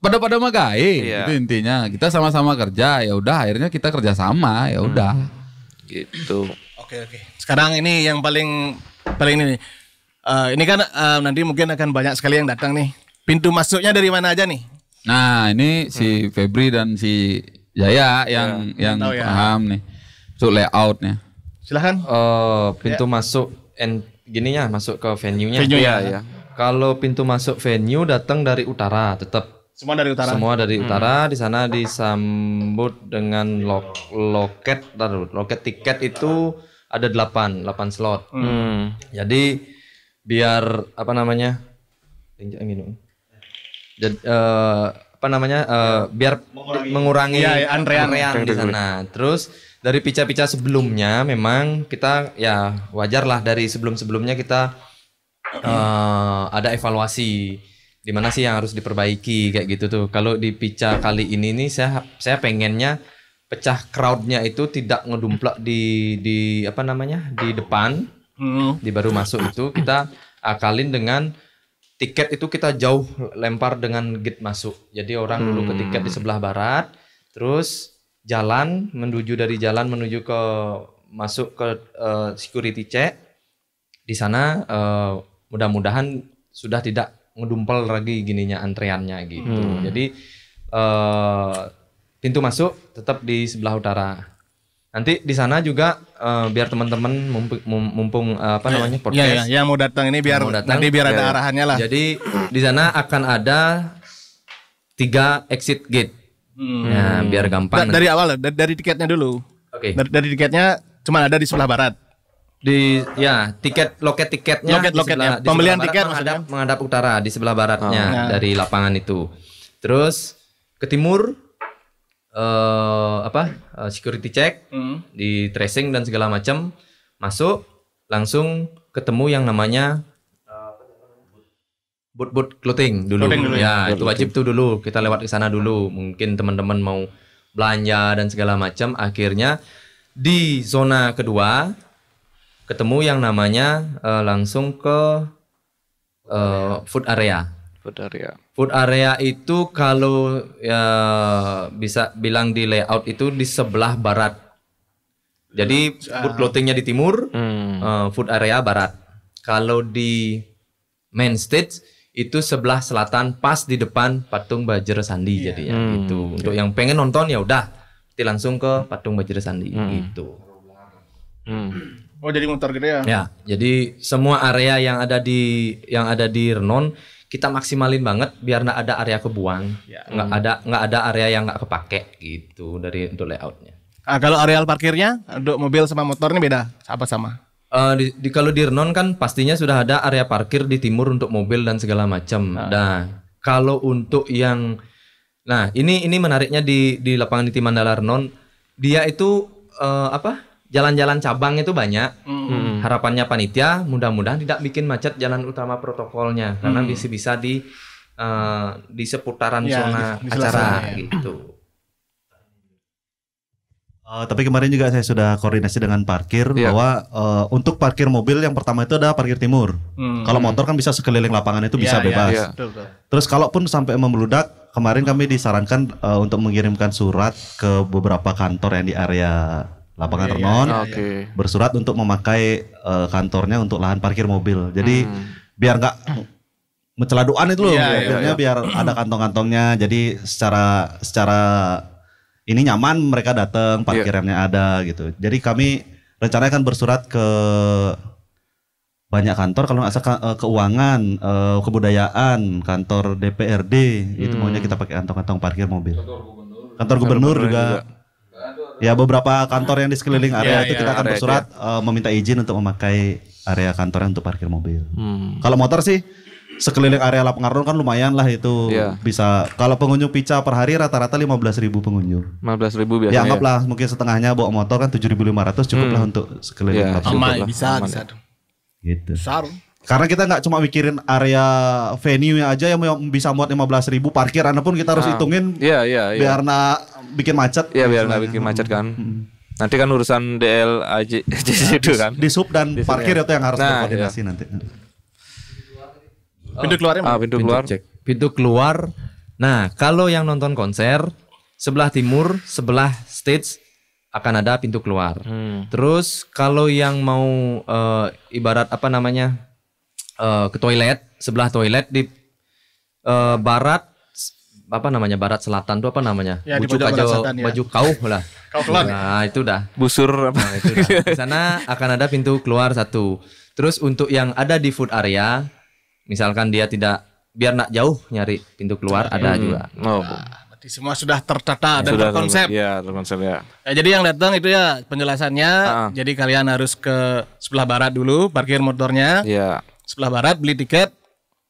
pada pada magai iya. itu intinya kita sama-sama kerja ya udah akhirnya kita kerja sama ya hmm. udah hmm. gitu oke oke sekarang ini yang paling paling ini nih. Uh, ini kan uh, nanti mungkin akan banyak sekali yang datang nih pintu masuknya dari mana aja nih nah ini si hmm. Febri dan si Ya, ya iya, yang ya, yang ya. paham nih. Untuk layoutnya. Silahkan. Uh, eh, pintu ya. masuk and gininya masuk ke venue-nya. Venue ya. Iya. ya. Kalau pintu masuk venue datang dari utara tetap. Semua dari utara. Semua dari hmm. utara di sana disambut dengan lo loket taruh. Loket tiket itu ada 8, 8 slot. Hmm. Jadi biar apa namanya? Jadi uh, eh, apa namanya uh, biar mengurangi, mengurangi iya, ya, antrean, di sana. Terus dari pica-pica sebelumnya memang kita ya wajar lah dari sebelum-sebelumnya kita uh, ada evaluasi di mana sih yang harus diperbaiki kayak gitu tuh. Kalau di pica kali ini nih saya saya pengennya pecah crowdnya itu tidak ngedumplak di di apa namanya di depan hmm. di baru masuk itu kita akalin dengan tiket itu kita jauh lempar dengan gate masuk. Jadi orang hmm. dulu ke tiket di hmm. sebelah barat, terus jalan menuju dari jalan menuju ke masuk ke uh, security check. Di sana uh, mudah-mudahan sudah tidak ngedumpel lagi gininya antreannya gitu. Hmm. Jadi uh, pintu masuk tetap di sebelah utara. Nanti di sana juga uh, biar teman-teman mumpung, mumpung uh, eh, apa ya, namanya ya, podcast. Iya, ya yang mau datang ini biar datang, nanti biar ya. ada arahannya lah. Jadi di sana akan ada tiga exit gate. Hmm. Nah, biar gampang. dari awal dari, dari tiketnya dulu. Oke. Okay. Dari, tiketnya cuma ada di sebelah barat. Di ya, tiket loket tiketnya loket loket sebelah, pembelian barat, tiket menghadap, menghadap utara di sebelah baratnya oh, ya. dari lapangan itu. Terus ke timur uh, apa uh, security check, hmm. di tracing dan segala macam, masuk langsung ketemu yang namanya eh, boot boot clothing dulu. Clothing ya, ya. itu wajib tuh dulu. Kita lewat ke sana dulu. Mungkin teman-teman mau belanja dan segala macam. Akhirnya di zona kedua ketemu yang namanya uh, langsung ke uh, food area. Food area. Food area itu kalau ya bisa bilang di layout itu di sebelah barat. Jadi ah. food clothingnya di timur, hmm. uh, food area barat. Kalau di main stage itu sebelah selatan pas di depan patung Bajer Sandi yeah. ya hmm. itu Untuk yang pengen nonton ya udah, ti langsung ke hmm. patung Bajer Sandi hmm. itu. Hmm. Oh jadi motor gitu ya? Ya, jadi semua area yang ada di yang ada di Renon kita maksimalin banget biar nggak ada area kebuang ya. nggak hmm. ada nggak ada area yang nggak kepake gitu dari untuk layoutnya ah, kalau areal parkirnya untuk mobil sama motor ini beda apa sama Uh, di, di kalau Renon kan pastinya sudah ada area parkir di timur untuk mobil dan segala macam. Nah, nah kalau untuk yang nah ini ini menariknya di di lapangan di Renon dia itu uh, apa? jalan-jalan cabang itu banyak. Hmm. Harapannya panitia mudah-mudahan tidak bikin macet jalan utama protokolnya karena hmm. bisa bisa di uh, di seputaran ya, zona di, di acara ya. gitu. Uh, tapi kemarin juga saya sudah koordinasi dengan parkir yeah. bahwa uh, untuk parkir mobil yang pertama itu ada parkir timur. Hmm. Kalau motor kan bisa sekeliling lapangan itu yeah, bisa iya, iya, bebas. Yeah, iya. yeah. Terus kalaupun sampai membeludak, kemarin kami disarankan uh, untuk mengirimkan surat ke beberapa kantor yang di area lapangan yeah, iya, Renon yeah, okay. Iya. bersurat untuk memakai uh, kantornya untuk lahan parkir mobil. Jadi hmm. biar nggak menceladuan itu loh, yeah, biar, yeah, yeah. biar ada kantong-kantongnya. Jadi secara secara ini nyaman mereka datang iya. parkirannya yeah. ada gitu. Jadi kami rencananya kan bersurat ke banyak kantor kalau nggak salah eh, keuangan, eh, kebudayaan, kantor DPRD hmm. itu maunya hmm. kita pakai kantong-kantong parkir mobil. Kantor gubernur, kantor gubernur, kantor gubernur juga. juga Ya beberapa kantor yang di sekeliling area yeah, itu yeah, kita akan bersurat uh, meminta izin untuk memakai area kantornya untuk parkir mobil. Hmm. Kalau motor sih sekeliling area Lapangan Arun kan lumayan lah itu yeah. bisa. Kalau pengunjung pica per hari rata-rata lima ribu pengunjung. 15.000 biasanya. Ya, ya? anggaplah ya. mungkin setengahnya bawa motor kan 7.500 lima hmm. cukuplah untuk sekeliling yeah, Lapangan. Aman, bisa, aman, bisa. Gitu. Besar. Karena kita nggak cuma mikirin area venue aja yang bisa muat 15 ribu parkir, anda pun kita harus nah, hitungin iya, iya, iya. biar na bikin macet. Iya biar nggak bikin macet kan. Hmm. Nanti kan urusan DL aja nah, itu kan. Di sub dan di parkir ya. itu yang harus nah, koordinasi iya. nanti. Pintu keluarnya mana? Ah, pintu, pintu keluar. Cek. Pintu keluar. Nah, kalau yang nonton konser sebelah timur, sebelah stage akan ada pintu keluar. Hmm. Terus kalau yang mau uh, ibarat apa namanya? Eh, ke toilet sebelah toilet di uh, barat apa namanya barat selatan tuh apa namanya ya, baju aja ya. baju kau lah ya? nah itu dah busur nah, apa nah, itu dah. di sana akan ada pintu keluar satu terus untuk yang ada di food area misalkan dia tidak biar nak jauh nyari pintu keluar ada hmm. juga oh. Nah, semua sudah tertata ya, dan sudah terkonsep. ya, terkonsep ya. ya. Jadi yang datang itu ya penjelasannya. Uh -uh. Jadi kalian harus ke sebelah barat dulu, parkir motornya. Iya sebelah barat beli tiket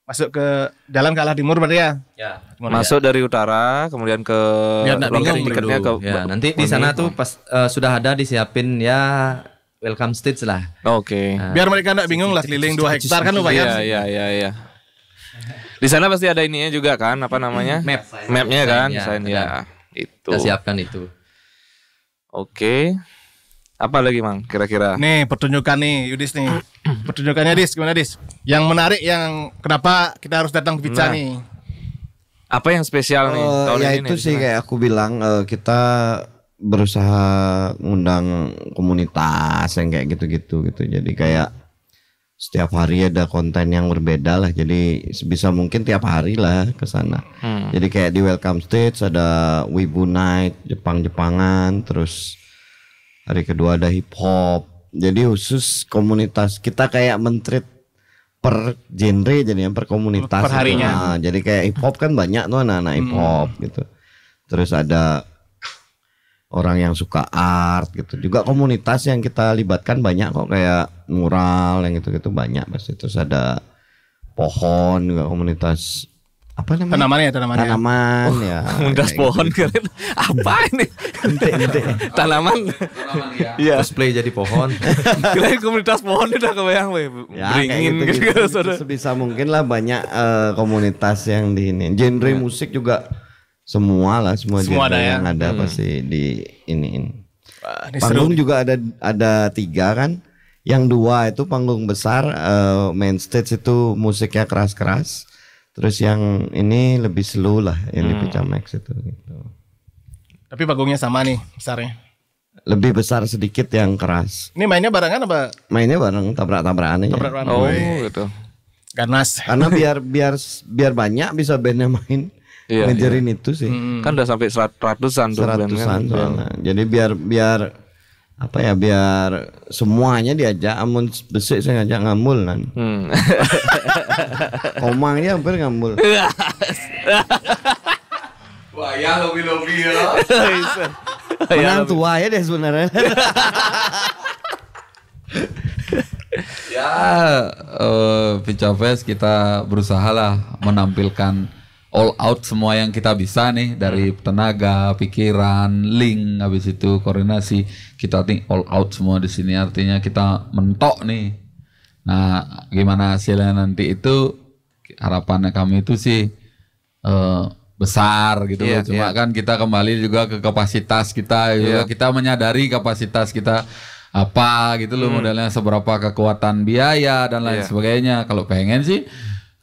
masuk ke jalan kalah timur berarti ya. Ya. ya. Masuk ya. dari utara kemudian ke ya, bingung, tiketnya ke ya, nanti di sana tuh pas uh, sudah ada disiapin ya welcome stage lah. Oke. Okay. Uh, Biar mereka nggak bingung lah keliling dua hektar kan lumayan. Iya, iya iya iya Di sana pasti ada ininya juga kan apa namanya? Map. Mapnya kan, desain ya. Itu. Kita siapkan itu. Oke. Apa lagi Mang kira-kira? Nih pertunjukan nih Yudis nih. Pertunjukannya Dis gimana Dis? Yang menarik yang kenapa kita harus datang ke Pica nah. nih? Apa yang spesial uh, nih eh, tahun ya ini? itu nih, sih kayak aku bilang uh, kita berusaha ngundang komunitas yang kayak gitu-gitu gitu. Jadi kayak setiap hari ada konten yang berbeda lah jadi bisa mungkin tiap hari lah ke sana hmm. jadi kayak di welcome stage ada wibu night jepang jepangan terus hari kedua ada hip hop jadi khusus komunitas kita kayak mentrit per genre jadi yang per komunitas per gitu. harinya nah, jadi kayak hip hop kan banyak tuh anak-anak hip hop hmm. gitu terus ada orang yang suka art gitu juga komunitas yang kita libatkan banyak kok kayak mural yang gitu-gitu banyak pasti terus ada pohon juga komunitas apa namanya? Tanamannya, tanamannya. Tanaman oh, ya. Mundas ya, pohon gitu. keren. Apa ini? Ente, ente. Tanaman. Tanaman ya. Iya. Cosplay jadi pohon. Kirain komunitas pohon udah kebayang weh. Ya, Beringin gitu, gitu, gitu, gitu. Sebisa mungkin lah banyak uh, komunitas yang di ini. Genre ya. musik juga semua lah semua, semua genre ada, ya? yang ada hmm. pasti di ini, Wah, ini Panggung juga ada ada tiga kan. Yang dua itu panggung besar, uh, main stage itu musiknya keras-keras Terus yang ini lebih slow lah, yang hmm. di Max itu gitu. Tapi bagongnya sama nih besarnya. Lebih besar sedikit yang keras. Ini mainnya barengan apa? Mainnya bareng tabrak-tabrakan ya. Tabrak oh, iya. gitu. Ganas. Karena biar biar biar banyak bisa bandnya main. Iya, ngejarin iya. itu sih. Hmm. Kan udah sampai seratusan tuh seratusan bandnya. Iya. Jadi biar biar apa ya biar semuanya diajak amun besek saya ngajak ngamul kan hmm. omangnya hampir ngamul Wah iya, ya iya, lobi lobi ya. Menang tua ya deh sebenarnya. ya uh, eh, Picapes kita berusaha lah menampilkan all out semua yang kita bisa nih dari hmm. tenaga, pikiran, link habis itu koordinasi kita ting all out semua di sini artinya kita mentok nih. Nah, gimana hasilnya nanti itu harapannya kami itu sih uh, besar gitu yeah, loh. Iya, Cuma yeah. kan kita kembali juga ke kapasitas kita gitu yeah. Kita menyadari kapasitas kita apa gitu loh hmm. modelnya seberapa kekuatan biaya dan lain yeah. sebagainya. Kalau pengen sih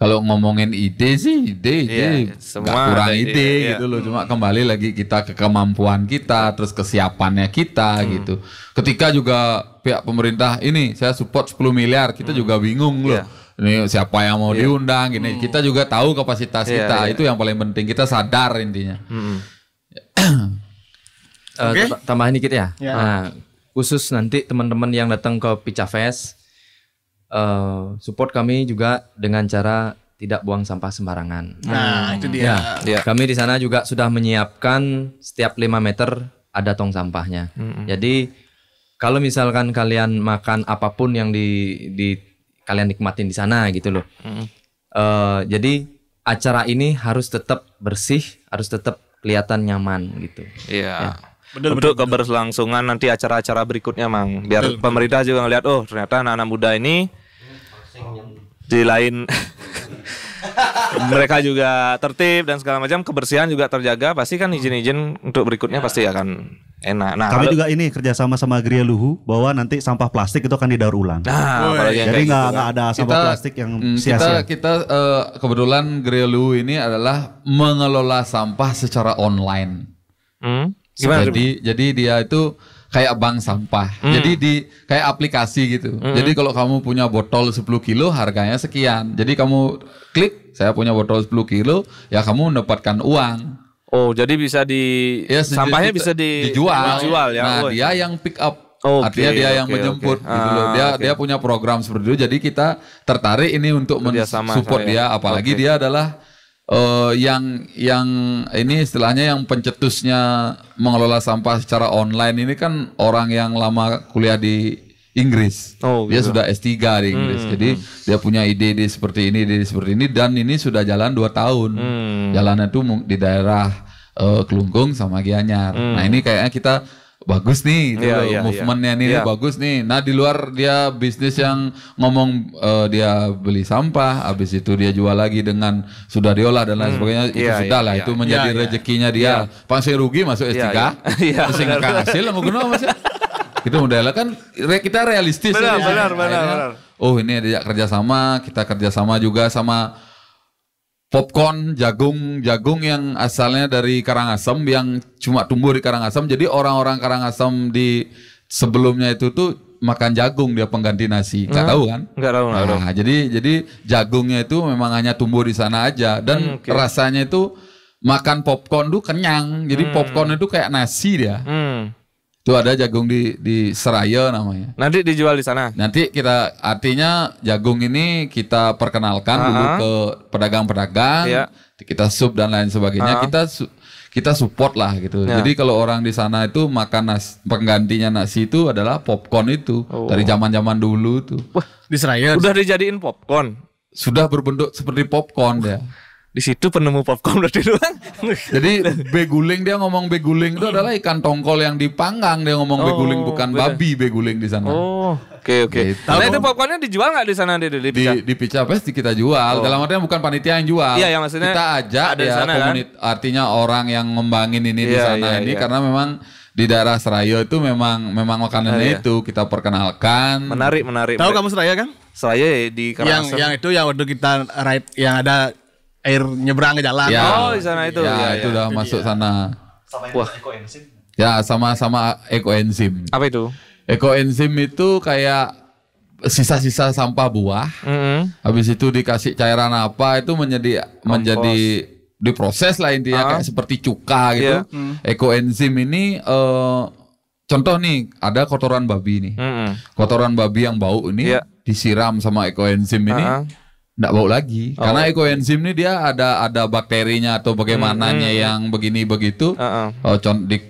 kalau ngomongin ide sih ide ide iya, semua gak kurang ide, ide iya. gitu loh cuma kembali lagi kita ke kemampuan kita terus kesiapannya kita hmm. gitu ketika juga pihak pemerintah ini saya support 10 miliar kita hmm. juga bingung loh yeah. ini siapa yang mau yeah. diundang gini hmm. kita juga tahu kapasitas yeah, kita yeah. itu yang paling penting kita sadar intinya hmm. uh, eh, okay. tambahin dikit ya yeah. nah, khusus nanti teman-teman yang datang ke Pica Fest Eh, support kami juga dengan cara tidak buang sampah sembarangan. Nah, hmm. itu dia. Ya, iya. kami di sana juga sudah menyiapkan setiap 5 meter ada tong sampahnya. Hmm. Jadi kalau misalkan kalian makan apapun yang di di kalian nikmatin di sana gitu loh. Hmm. Uh, jadi acara ini harus tetap bersih, harus tetap kelihatan nyaman gitu. Iya. Yeah bener, untuk bener, keberlangsungan bener. nanti acara-acara berikutnya mang biar bener, pemerintah bener. juga ngeliat. oh ternyata anak-anak muda ini di lain mereka juga tertib dan segala macam kebersihan juga terjaga pasti kan izin-izin untuk berikutnya pasti akan enak. Nah, kami kalau, juga ini kerjasama sama Gria Luhu bahwa nanti sampah plastik itu akan didaur ulang. Nah, oh, iya. jadi nggak gitu, kan. ada sampah kita, plastik yang mm, sia-sia. Kita, kita uh, eh, kebetulan Gria Luhu ini adalah mengelola sampah secara online. Hmm? Gimana jadi itu? jadi dia itu kayak bank sampah. Hmm. Jadi di kayak aplikasi gitu. Hmm. Jadi kalau kamu punya botol 10 kilo harganya sekian. Jadi kamu klik saya punya botol 10 kilo, ya kamu mendapatkan uang. Oh, jadi bisa di ya, sampahnya bisa di, dijual. dijual ya. Nah, oh. dia iya. yang pick up. Okay, Artinya dia okay, yang menjemput okay. gitu loh. Ah, dia okay. dia punya program seperti itu. Jadi kita tertarik ini untuk mensupport ya. dia apalagi okay. dia adalah uh, yang yang ini istilahnya yang pencetusnya mengelola sampah secara online ini kan orang yang lama kuliah di Inggris. Oh, gitu. Dia sudah S3 di Inggris. Hmm. Jadi hmm. dia punya ide-ide seperti ini, ide seperti ini dan ini sudah jalan 2 tahun. Hmm. Jalannya tuh di daerah uh, Kelungkung sama Gianyar. Nah, hmm. Nah, ini kayaknya kita bagus nih itu yeah, yeah, iya. movementnya yeah. nih yeah. bagus nih. Nah di luar dia bisnis yang ngomong uh, dia beli sampah, habis itu dia jual lagi dengan sudah diolah dan lain hmm. sebagainya itu yeah, sudah lah yeah. itu iya. menjadi yeah, iya. rezekinya dia. Yeah. Pasti rugi masuk S3, yeah, yeah. masih hasil mau kenal masih. Itu modelnya kan kita realistis. Benar, ya, benar, benar, benar. Oh ini ada kerjasama, kita kerjasama juga sama popcorn, jagung, jagung yang asalnya dari Karangasem yang cuma tumbuh di Karangasem. Jadi orang-orang Karangasem di sebelumnya itu tuh makan jagung dia pengganti nasi. Hmm. Nggak tahu kan? Nggak tahu. Nah, tahu. jadi jadi jagungnya itu memang hanya tumbuh di sana aja dan hmm, okay. rasanya itu makan popcorn tuh kenyang. Jadi hmm. popcorn itu kayak nasi dia. Hmm. Itu ada jagung di di Seraya namanya. Nanti dijual di sana. Nanti kita artinya jagung ini kita perkenalkan uh -huh. dulu ke pedagang-pedagang, yeah. kita sub dan lain sebagainya. Uh -huh. Kita su kita support lah gitu. Yeah. Jadi kalau orang di sana itu makan nasi, penggantinya nasi itu adalah popcorn itu oh. dari zaman-zaman dulu tuh. Wah, di Seraya. Sudah dijadiin popcorn. Sudah berbentuk seperti popcorn ya di situ penemu popcorn udah di doang. Jadi beguling dia ngomong beguling itu adalah ikan tongkol yang dipanggang dia ngomong oh, beguling bukan bener. babi beguling di sana. Oh, oke okay, oke. Okay. Gitu. Nah itu popcornnya dijual nggak di sana di di Di, di Pica Pasti kita jual. Oh. Dalam artinya bukan panitia yang jual. Iya, yang maksudnya kita ajak ada ya sana, kan? artinya orang yang ngembangin ini yeah, di iya, sana yeah, ini yeah. karena memang di daerah Seraya itu memang memang makanannya nah, iya. itu kita perkenalkan. Menarik, menarik. Tahu kamu Seraya kan? Seraya ya, di Karangasem. Yang yang itu yang waktu kita ride yang ada air nyebrang ke jalan. Ya. Oh, di sana itu. Ya, ya, ya. itu udah masuk sana. Sama Wah. ekoenzim. Ya, sama-sama ekoenzim. Apa itu? Eco enzim itu kayak sisa-sisa sampah buah. Mm -hmm. Habis itu dikasih cairan apa itu menjadi Kompos. menjadi diproses lah intinya uh kayak seperti cuka gitu. Yeah. Mm. enzim ini uh, contoh nih ada kotoran babi nih. Mm -hmm. Kotoran babi yang bau ini yeah. disiram sama ekoenzim ini. Uh ah. -huh Nggak bau lagi. Oh. Karena ekoenzim ini dia ada ada bakterinya atau bagaimananya hmm. hmm, hmm. yang begini begitu. Uh -uh. Oh, di uh,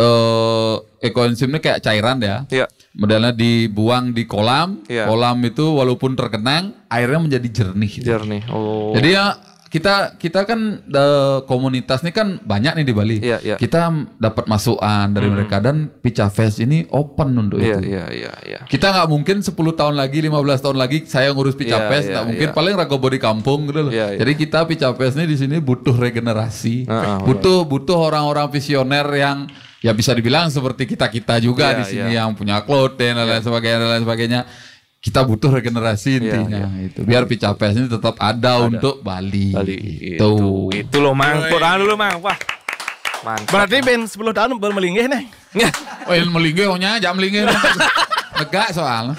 eh, ekoenzim ini kayak cairan ya. Iya. Yeah. Modelnya dibuang di kolam. Yeah. Kolam itu walaupun terkenang, airnya menjadi jernih. Gitu. Jernih. Oh. Jadi ya kita kita kan the eh, komunitas ini kan banyak nih di Bali. Yeah, yeah. Kita dapat masukan dari mm. mereka dan Pica Fest ini open untuk yeah, itu. Yeah, yeah, yeah. Kita nggak mungkin 10 tahun lagi, 15 tahun lagi saya ngurus Pica yeah, Fest, iya, nggak yeah, mungkin yeah. paling ragobo di kampung gitu loh. Yeah, yeah. Jadi kita Pica Fest ini di sini butuh regenerasi, uh, ah, -huh, ah, iya. butuh butuh orang-orang visioner yang ya bisa dibilang seperti kita kita juga yeah, di sini yeah. yang punya clothing dan lain iya. sebagainya dan lain sebagainya kita butuh regenerasi iya, intinya ya, itu biar Picapres ini tetap ada, ada. untuk Bali. Bali gitu. itu. itu. loh Mang, kurang dulu Mang. Wah. Mantap. Berarti ben 10 tahun belum melinggih nih. oh, yang melinggih ohnya jam melinggih. Lega soal.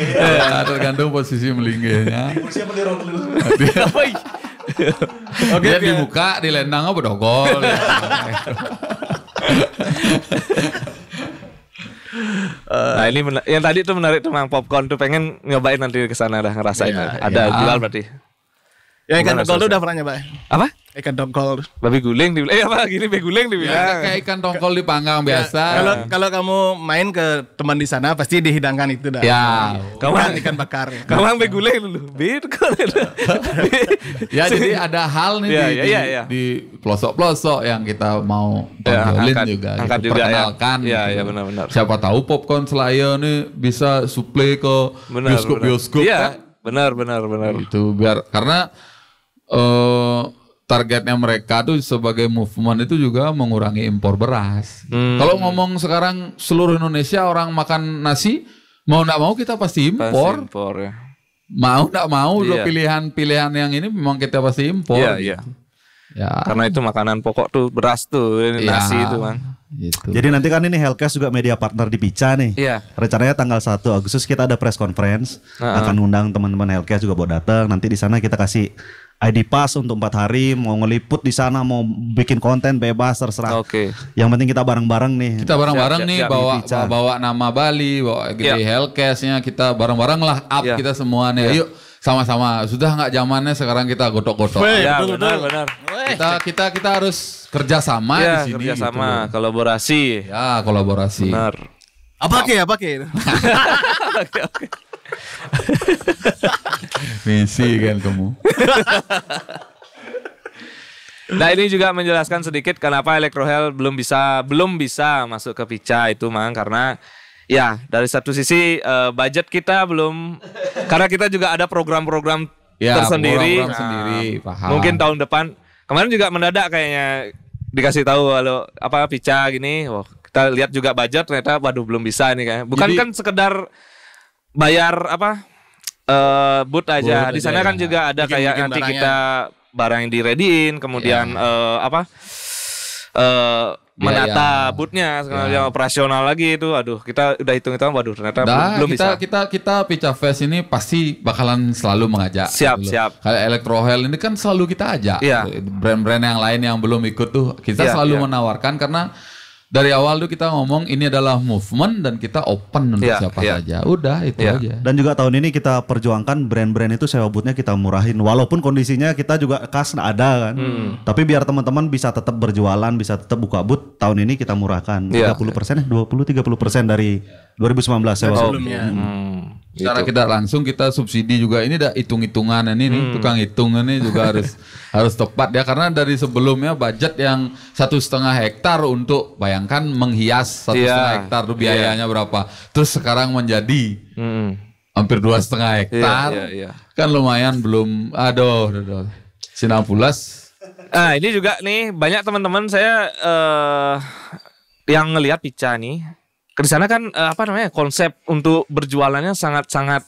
Iya, tergantung posisi melinggihnya. Ya, tergantung posisi melinggihnya. Posisi melirong dulu. Uh, nah ini yang tadi tuh menarik tuh mang popcorn tuh pengen nyobain nanti ke sana dah ngerasain. Yeah, ada yeah. jual berarti. Ya ikan dongkol tongkol udah pernah nyoba. Apa? Ikan tongkol. Babi guling dibilang. Eh apa gini babi guling dibilang. Ya, kayak ikan tongkol panggang ya, biasa. Kalau kalau kamu main ke teman di sana pasti dihidangkan itu dah. Ya. Kamu oh. ikan bakar. Kamu babi guling dulu. Bir Ya jadi ada hal nih ya, di, ya, ya, ya. di pelosok-pelosok yang kita mau tonjolin ya, juga. Gitu. Angkat gitu. juga ya. Perkenalkan. Ya, gitu. benar-benar. Siapa tahu popcorn Slayer nih bisa suplai ke bioskop-bioskop. Iya. Kan? Benar, benar, benar. Itu biar karena uh, targetnya mereka tuh sebagai movement itu juga mengurangi impor beras. Hmm. Kalau ngomong sekarang seluruh Indonesia orang makan nasi mau tidak mau kita pasti impor. Pasti impor ya. Mau tidak mau yeah. pilihan-pilihan yang ini memang kita pasti impor. yeah, iya. Gitu. Yeah. Ya. Karena itu makanan pokok tuh beras tuh ya, nasi ya. itu kan. Gitu. Jadi nanti kan ini Hellcast juga media partner di Pica nih. Iya. Rencananya tanggal 1 Agustus kita ada press conference, uh -huh. akan undang teman-teman Hellcast juga buat datang. Nanti di sana kita kasih ID Pass untuk empat hari, mau ngeliput di sana, mau bikin konten bebas terserah. Oke. Okay. Yang penting kita bareng-bareng nih. Kita bareng-bareng nih siap, bawa, bawa bawa nama Bali, bawa gede yeah. hellcast kita bareng-bareng lah up yeah. kita semua nih. Yeah. Yuk sama-sama. Sudah nggak zamannya sekarang kita gotok-gotok. Ya, benar, benar. Kita kita kita harus kerjasama yeah, di sini. Kerjasama, gitu. kolaborasi. Ya, kolaborasi. Benar. Apa ke? Apa ke? oke. Me kan kamu. Nah ini juga menjelaskan sedikit kenapa Electrohel belum bisa belum bisa masuk ke Pica itu mang karena ya dari satu sisi uh, budget kita belum karena kita juga ada program-program ya, tersendiri. Program -program sendiri, nah, paham. Mungkin tahun depan kemarin juga mendadak kayaknya dikasih tahu kalau apa Pica gini. Wah, kita lihat juga budget ternyata waduh belum bisa ini kayak Bukan Jadi, kan sekedar bayar apa uh, boot aja. di sana kan ya. juga ada bikin, kayak bikin nanti barangnya. kita barang yang diredin, kemudian ya. uh, apa uh, menata ya, bootnya, ya. yang operasional lagi itu. Aduh, kita udah hitung hitung, waduh ternyata nah, belum kita, bisa. Kita kita Pica Fest ini pasti bakalan selalu mengajak. Siap dulu. Gitu siap. Kayak Hell ini kan selalu kita ajak. Iya. Brand-brand yang lain yang belum ikut tuh kita iya, selalu menawarkan karena dari awal tuh kita ngomong ini adalah movement dan kita open untuk yeah, siapa yeah. saja. Udah itu yeah. aja. Dan juga tahun ini kita perjuangkan brand-brand itu sewa boothnya kita murahin walaupun kondisinya kita juga kas ada kan. Hmm. Tapi biar teman-teman bisa tetap berjualan, bisa tetap buka booth, tahun ini kita murahkan yeah. 30% persen, 20 eh, 30% dari 2019 sewa oh, Hmm. hmm. Secara gitu. kita langsung kita subsidi juga ini ada hitung-hitungan ini hmm. nih tukang hitungan ini juga harus harus tepat ya karena dari sebelumnya budget yang satu setengah hektar untuk bayangkan menghias satu yeah. setengah hektar iya. biayanya yeah. berapa terus sekarang menjadi hmm. hampir dua setengah iya, hektar yeah, yeah, yeah. kan lumayan belum aduh, aduh, aduh. ah nah ini juga nih banyak teman-teman saya uh, yang ngelihat pica nih di sana kan eh, apa namanya konsep untuk berjualannya sangat-sangat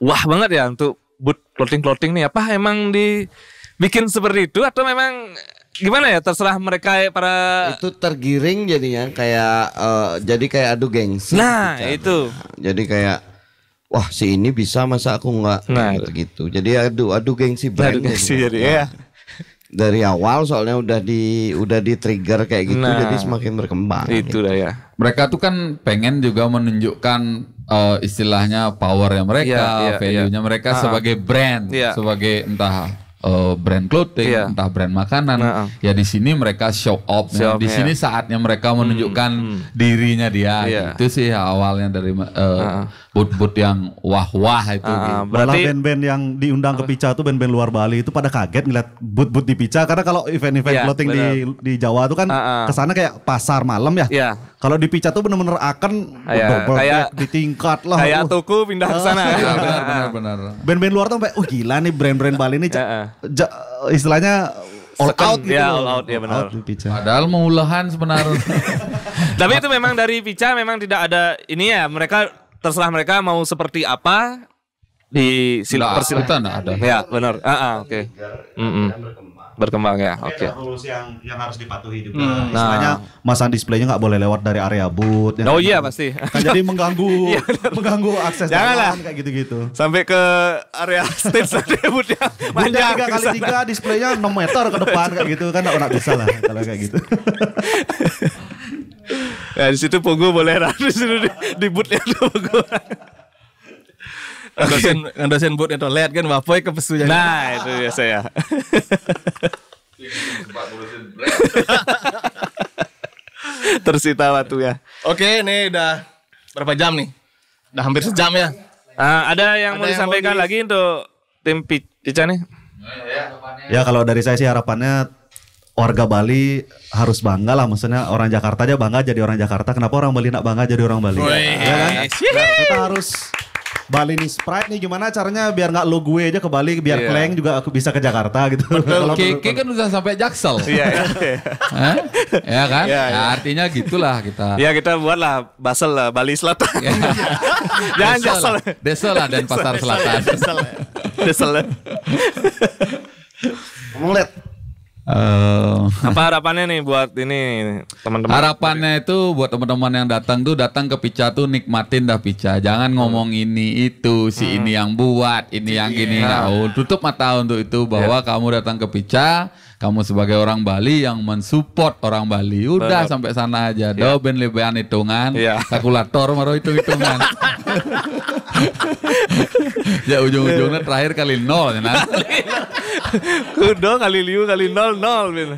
wah banget ya untuk boot clothing clothing nih apa emang dibikin seperti itu atau memang eh, gimana ya terserah mereka ya para itu tergiring jadinya kayak uh, jadi kayak adu gengsi nah bicara. Gitu itu jadi kayak wah si ini bisa masa aku nggak nah gitu, jadi adu adu gengsi brand adu gengsi gitu. jadi ya nah. dari awal soalnya udah di udah di trigger kayak gitu nah, jadi semakin berkembang itu dah gitu. ya mereka tuh kan pengen juga menunjukkan uh, istilahnya power yang mereka yeah, yeah, value-nya yeah. mereka uh sebagai brand yeah. sebagai entah uh, brand clothing yeah. entah brand makanan uh ya di sini mereka show off show di sini yeah. saatnya mereka menunjukkan hmm, hmm. dirinya dia yeah. itu sih awalnya dari uh, uh but-but yang wah-wah itu. Uh, gitu. berarti band-band yang diundang ke ah. Pica itu band-band luar Bali itu pada kaget ngeliat but-but di Pica karena kalau event-event yeah, di di Jawa itu kan uh, uh. kesana kayak pasar malam ya. Yeah. Kalau di Pica tuh benar-benar akan yeah, iya, kayak di tingkat lah. Kayak toko pindah ke sana. ya, benar Band-band luar tuh kayak, oh gila nih brand-brand Bali ini ja, iya, iya. ja, istilahnya all Second, out gitu. Ya, all out ya benar. Out Padahal mau sebenarnya. Tapi itu memang dari Pica memang tidak ada ini ya mereka terserah mereka mau seperti apa di sila nah, nah, ada ya benar ah, ah oke okay. berkembang ya oke okay. yang yang harus dipatuhi juga hmm. nah Istilahnya, displaynya nggak boleh lewat dari area booth ya oh kan? iya pasti kan jadi mengganggu iya, mengganggu akses janganlah kayak gitu gitu sampai ke area stage dari boothnya tiga kali tiga displaynya 6 meter ke depan kayak gitu kan nggak bisa lah kalau kayak gitu Nah, di situ Pogo boleh lah di situ di, di bootnya tuh Pogo. Ngandosen okay. dosen bootnya tuh lihat kan Wapoy ke pesunya. Nah, itu biasa ya. Tersita waktu ya. Oke, ini udah berapa jam nih? Udah hampir sejam ya. Nah, ada yang ada mau disampaikan lagi untuk tim Pica nih? ya kalau dari saya sih harapannya warga Bali harus bangga lah maksudnya orang Jakarta aja bangga jadi orang Jakarta kenapa orang Bali nak bangga jadi orang Bali ya kan? Nah, kita harus Bali nih Sprite nih gimana caranya biar nggak lo gue aja ke Bali biar yeah. Kleng juga aku bisa ke Jakarta gitu. Oke, Kiki kan udah sampai Jaksel. Iya. yeah, yeah. ya kan? Yeah, yeah. Ya, artinya gitulah kita. Iya, yeah, kita buatlah Basel lah eh, Bali Selatan. Iya. Jangan Jaksel. Desel lah dan Pasar Selatan. Desel. Desel. Ngomong Uh, apa harapannya nih buat ini teman-teman? Harapannya itu buat teman-teman yang datang tuh datang ke Pica tuh nikmatin dah Pica. Jangan hmm. ngomong ini itu si hmm. ini yang buat, ini yang iya. gini. Nah, oh, tutup mata untuk itu bahwa yeah. kamu datang ke Pica, kamu sebagai orang Bali yang mensupport orang Bali. Udah Betul. sampai sana aja. Yeah. Do ben hitungan, yeah. kalkulator maro hitung-hitungan. ya ujung-ujungnya terakhir kali nol ya. kudo kali liu kali nol nol gitu.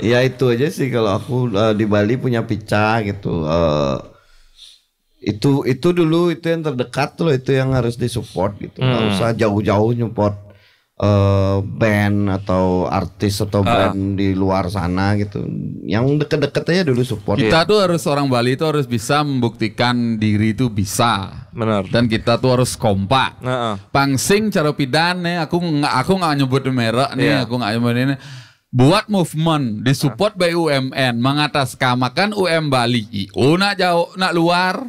ya itu aja sih kalau aku uh, di Bali punya pica gitu uh, itu itu dulu itu yang terdekat loh itu yang harus disupport gitu nggak hmm. usah jauh-jauh nyupport Eh, band atau artis atau ah. brand uh. di luar sana gitu. Yang deket-deket aja dulu support. Kita ya. tuh harus orang Bali itu harus bisa membuktikan diri itu bisa. Benar. Dan kita tuh harus kompak. Uh -uh. Pangsing cara pidane aku nggak aku nggak nyebut merek nih, yeah. aku nggak nyebut ini. Buat movement disupport uh. by UMN mengatas kamakan UM Bali. Oh nak jauh nak luar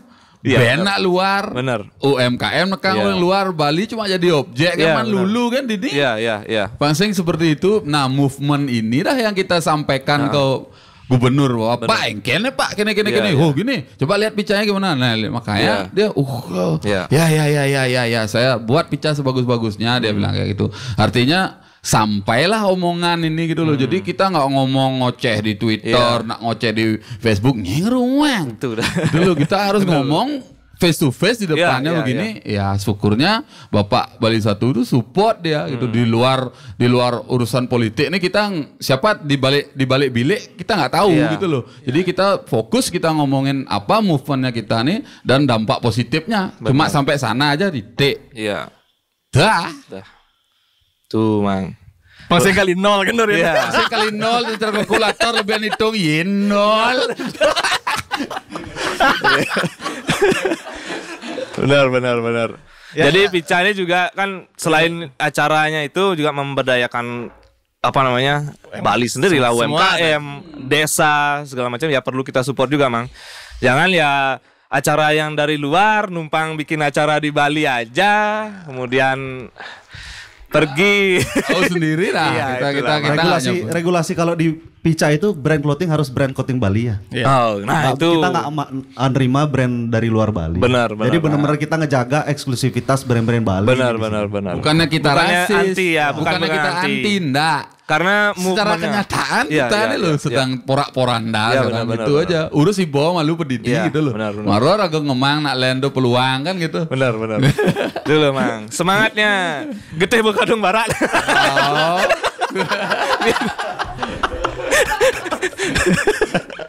ya, Benak bener. luar. Bener. UMKM nekang yeah. luar Bali cuma jadi objek yeah, kan iya, lulu kan Didi. Iya, yeah, iya, yeah, iya. Yeah. Bang seperti itu. Nah, movement ini dah yang kita sampaikan nah. ke gubernur bahwa Pak engkene Pak kene kene iya, kene. Iya. Oh, gini. Coba lihat picanya gimana. Nah, makanya dia uh. Ya ya ya ya ya ya saya buat pica sebagus-bagusnya dia hmm. bilang kayak gitu. Artinya sampailah omongan ini gitu loh. Hmm. Jadi kita nggak ngomong ngoceh di Twitter, yeah. nak ngoceh di Facebook, nyeruang. Dulu kita harus ngomong face to face di iya, depannya yeah, yeah, begini yeah. ya syukurnya Bapak Bali satu itu support dia gitu. hmm. gitu di luar di luar urusan politik ini kita siapa di balik di balik bilik kita nggak tahu yeah. gitu loh yeah. jadi kita fokus kita ngomongin apa movementnya kita nih dan dampak positifnya Betul. cuma sampai sana aja titik yeah. dah, dah itu Mang. Masih kali nol kan dari ya. Masih iya. kali nol di kalkulator lebih hitung iya, nol. benar benar benar. Ya. Jadi ini juga kan selain acaranya itu juga memberdayakan apa namanya UM, Bali sendiri lah UMKM desa segala macam ya perlu kita support juga mang jangan ya acara yang dari luar numpang bikin acara di Bali aja kemudian pergi. Tahu sendiri lah. Iya, kita, kita, kita, kita regulasi regulasi kalau di Pica itu brand clothing harus brand clothing Bali ya. Yeah. Oh, nah, nah itu kita nggak nerima brand dari luar Bali. Benar, benar. Jadi benar-benar kita ngejaga eksklusivitas brand-brand Bali. Benar, gitu. benar, benar. Bukannya kita bukannya rasis, anti ya, bukan, bukannya bukan kita anti, anti enggak. Karena secara kenyataan ya, kita ya, ini ya, loh ya, sedang ya. porak-poranda ya, benar, benar, gitu benar. aja. Urus si bom malu pedidi ya, gitu loh. Benar, benar. Maror agak ngemang nak lendo peluang kan gitu. Benar, benar. Dulu mang. Semangatnya. Getih dong barat. Oh.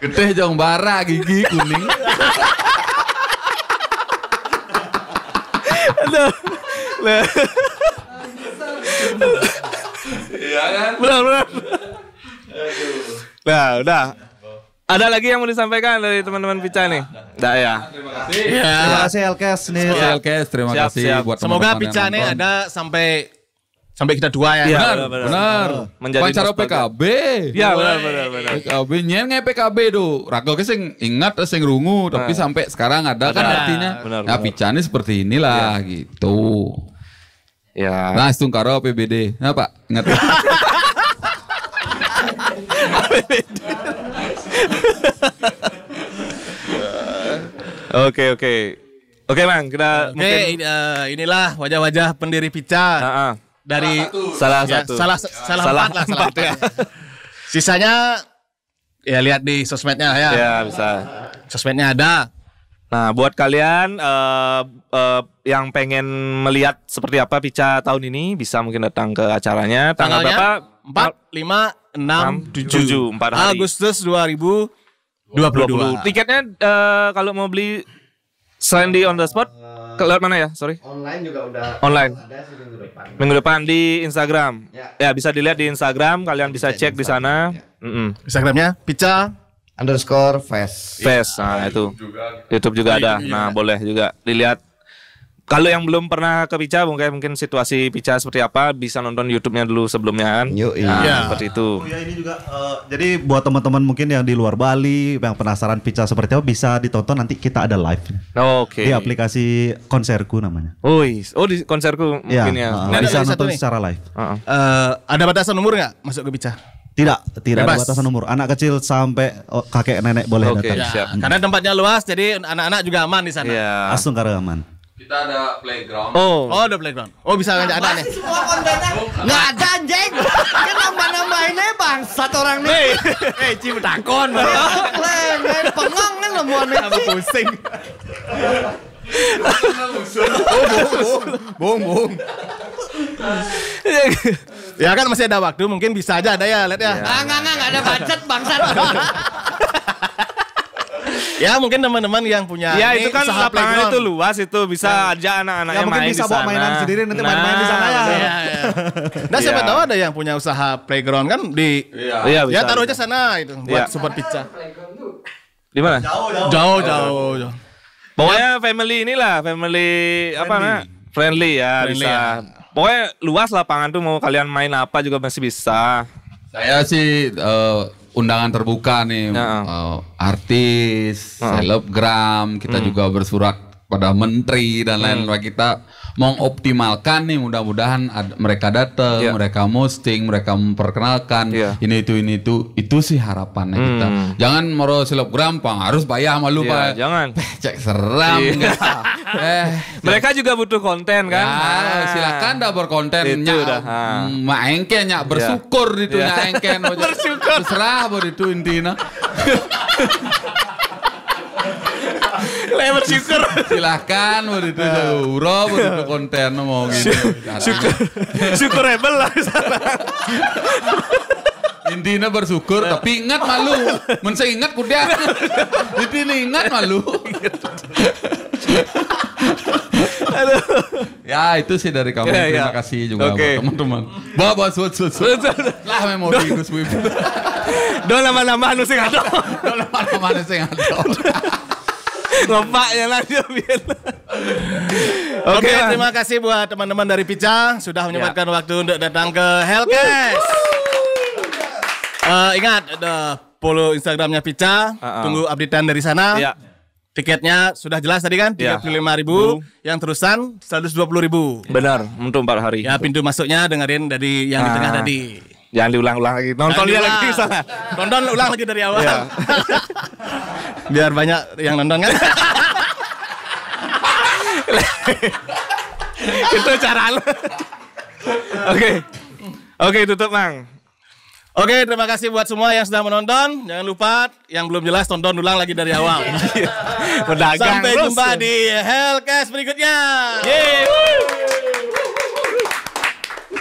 Gede jong bara gigi kuning. Aduh. Lah. Iya kan? Benar, benar. Nah, udah. Ada lagi yang mau disampaikan dari teman-teman Pica nih? Enggak ya. Terima kasih. Ya. Terima kasih Elkes nih. Elkes, terima kasih buat teman-teman Semoga Pica nih ada sampai sampai kita dua ya. ya benar, benar. benar. Oh, menjadi Pacar PKB. Ya benar benar benar. PKB nyenge PKB do. Rago ke sing ingat sing rungu tapi nah. sampai sekarang ada benar. kan artinya. Benar, nah, picane seperti inilah ya. gitu. Ya. Nah, itu karo PBD. Nah, Pak, ingat. Oke, oke. Oke, Bang, kita okay, mungkin... in, uh, eh, inilah wajah-wajah pendiri Pica. Heeh. Uh -uh dari salah satu. Salah, ya, salah, salah, salah empat, lah, salah empat, empat ya. Sisanya ya lihat di sosmednya ya. Ya bisa. Sosmednya ada. Nah, buat kalian uh, uh, yang pengen melihat seperti apa Pica tahun ini bisa mungkin datang ke acaranya tanggal berapa? Empat, lima, enam, tujuh, empat hari. Agustus dua ribu 2022. 20. Tiketnya uh, kalau mau beli Selain di on the spot, uh, ke lewat mana ya? Sorry. Online juga udah. Online. Ada minggu depan. Minggu depan di Instagram. Ya, ya bisa dilihat di Instagram. Kalian bisa, bisa cek di, sana. Ya. Mm -mm. Instagramnya Pica underscore face. Face, nah, itu. juga, YouTube juga nah, ada. Nah, boleh juga dilihat kalau yang belum pernah ke Pica mungkin mungkin situasi Pica seperti apa bisa nonton YouTube-nya dulu sebelumnya kan. Yo, nah, iya. Nah, seperti itu. Oh, ya ini juga uh, jadi buat teman-teman mungkin yang di luar Bali yang penasaran Pica seperti apa bisa ditonton nanti kita ada live. Oh, Oke. Okay. Di aplikasi Konserku namanya. Oh, oh di Konserku iya, mungkin ya. ya. Uh, bisa nonton secara live. Uh -uh. Uh, ada batasan umur nggak masuk ke Pica? Tidak, tidak Bebas. ada batasan umur. Anak kecil sampai oh, kakek nenek boleh okay, datang. Ya. Karena tempatnya luas, jadi anak-anak juga aman di sana. Yeah. Asung karena aman. Kita ada playground. Oh. Oh, ada playground. Oh, bisa nah, ada nih. Semua kontennya enggak ada anjing. Kita nambah nambahinnya bang satu orang nih. Hei, cium takon. bang pengang kan lemuan nih. Aku pusing. Oh, bung, bung, ya kan masih ada waktu, mungkin bisa aja ada ya, lihat ya. Enggak, ah, enggak, enggak ada budget bangsat. ya mungkin teman-teman yang punya ya itu kan lapangan itu luas itu bisa ya. aja anak-anak ya, yang main bisa bawa mainan sendiri nanti main-main nah, di sana ya. ya, ya. nah siapa iya. tahu ada yang punya usaha playground kan di iya. Iya, ya, ya, taruh aja sana itu buat support pizza di mana jauh jauh jauh, jauh, jauh. Pokoknya ya. family inilah, family apa nih Friendly ya, friendly bisa. Ya. Pokoknya luas lapangan tuh mau kalian main apa juga masih bisa. Saya sih uh, undangan terbuka nih uh -uh. artis, uh -uh. selebgram, kita hmm. juga bersurat pada menteri dan lain-lain. Hmm. Kita mengoptimalkan nih mudah-mudahan mereka datang, yeah. mereka posting, mereka memperkenalkan yeah. ini itu ini itu itu sih harapannya hmm. kita. Jangan moro selebgram pang harus bayar sama lu yeah, pak. Jangan. Cek seram yeah. Iya. eh, mereka juga butuh konten kan. Ya, nah. silakan dah berkonten nyak, hmm, nyak ya. bersyukur yeah. itu yeah. nyak bersyukur. serah itu intinya. Lewat syukur. Silahkan buat itu euro buat itu konten mau gitu. Syukur. syukur rebel lah Intinya bersyukur tapi ingat malu. Mencari saya ingat kuda. Jadi ini ingat malu. ya itu sih dari kamu. Ya, ya. Terima kasih juga okay. buat teman-teman. Bawa bawa suat suat suat. lah memori Gus Wim. Do lama-lama anu sing ado. Do lama-lama anu Bapaknya lagi dia Oke, okay, terima kasih buat teman-teman dari Pica sudah menyempatkan yeah. waktu untuk datang ke Hellcast. Uh, ingat, uh, follow Instagramnya Pica, uh -uh. tunggu updatean dari sana. Yeah. Tiketnya sudah jelas tadi kan, ya. tiga puluh lima ribu, yang terusan seratus dua puluh ribu. Benar, untuk empat hari. Ya pintu masuknya dengerin dari yang nah. di tengah ah. tadi. Jangan diulang-ulang lagi. Nonton dia lagi sana. Nonton ulang lagi dari awal. Yeah. Biar banyak yang nonton kan. itu cara lu. Oke. Oke, tutup, Mang. Oke, okay, terima kasih buat semua yang sudah menonton. Jangan lupa yang belum jelas tonton ulang lagi dari awal. Iya. Sampai jumpa di Hellcast berikutnya. Yeay.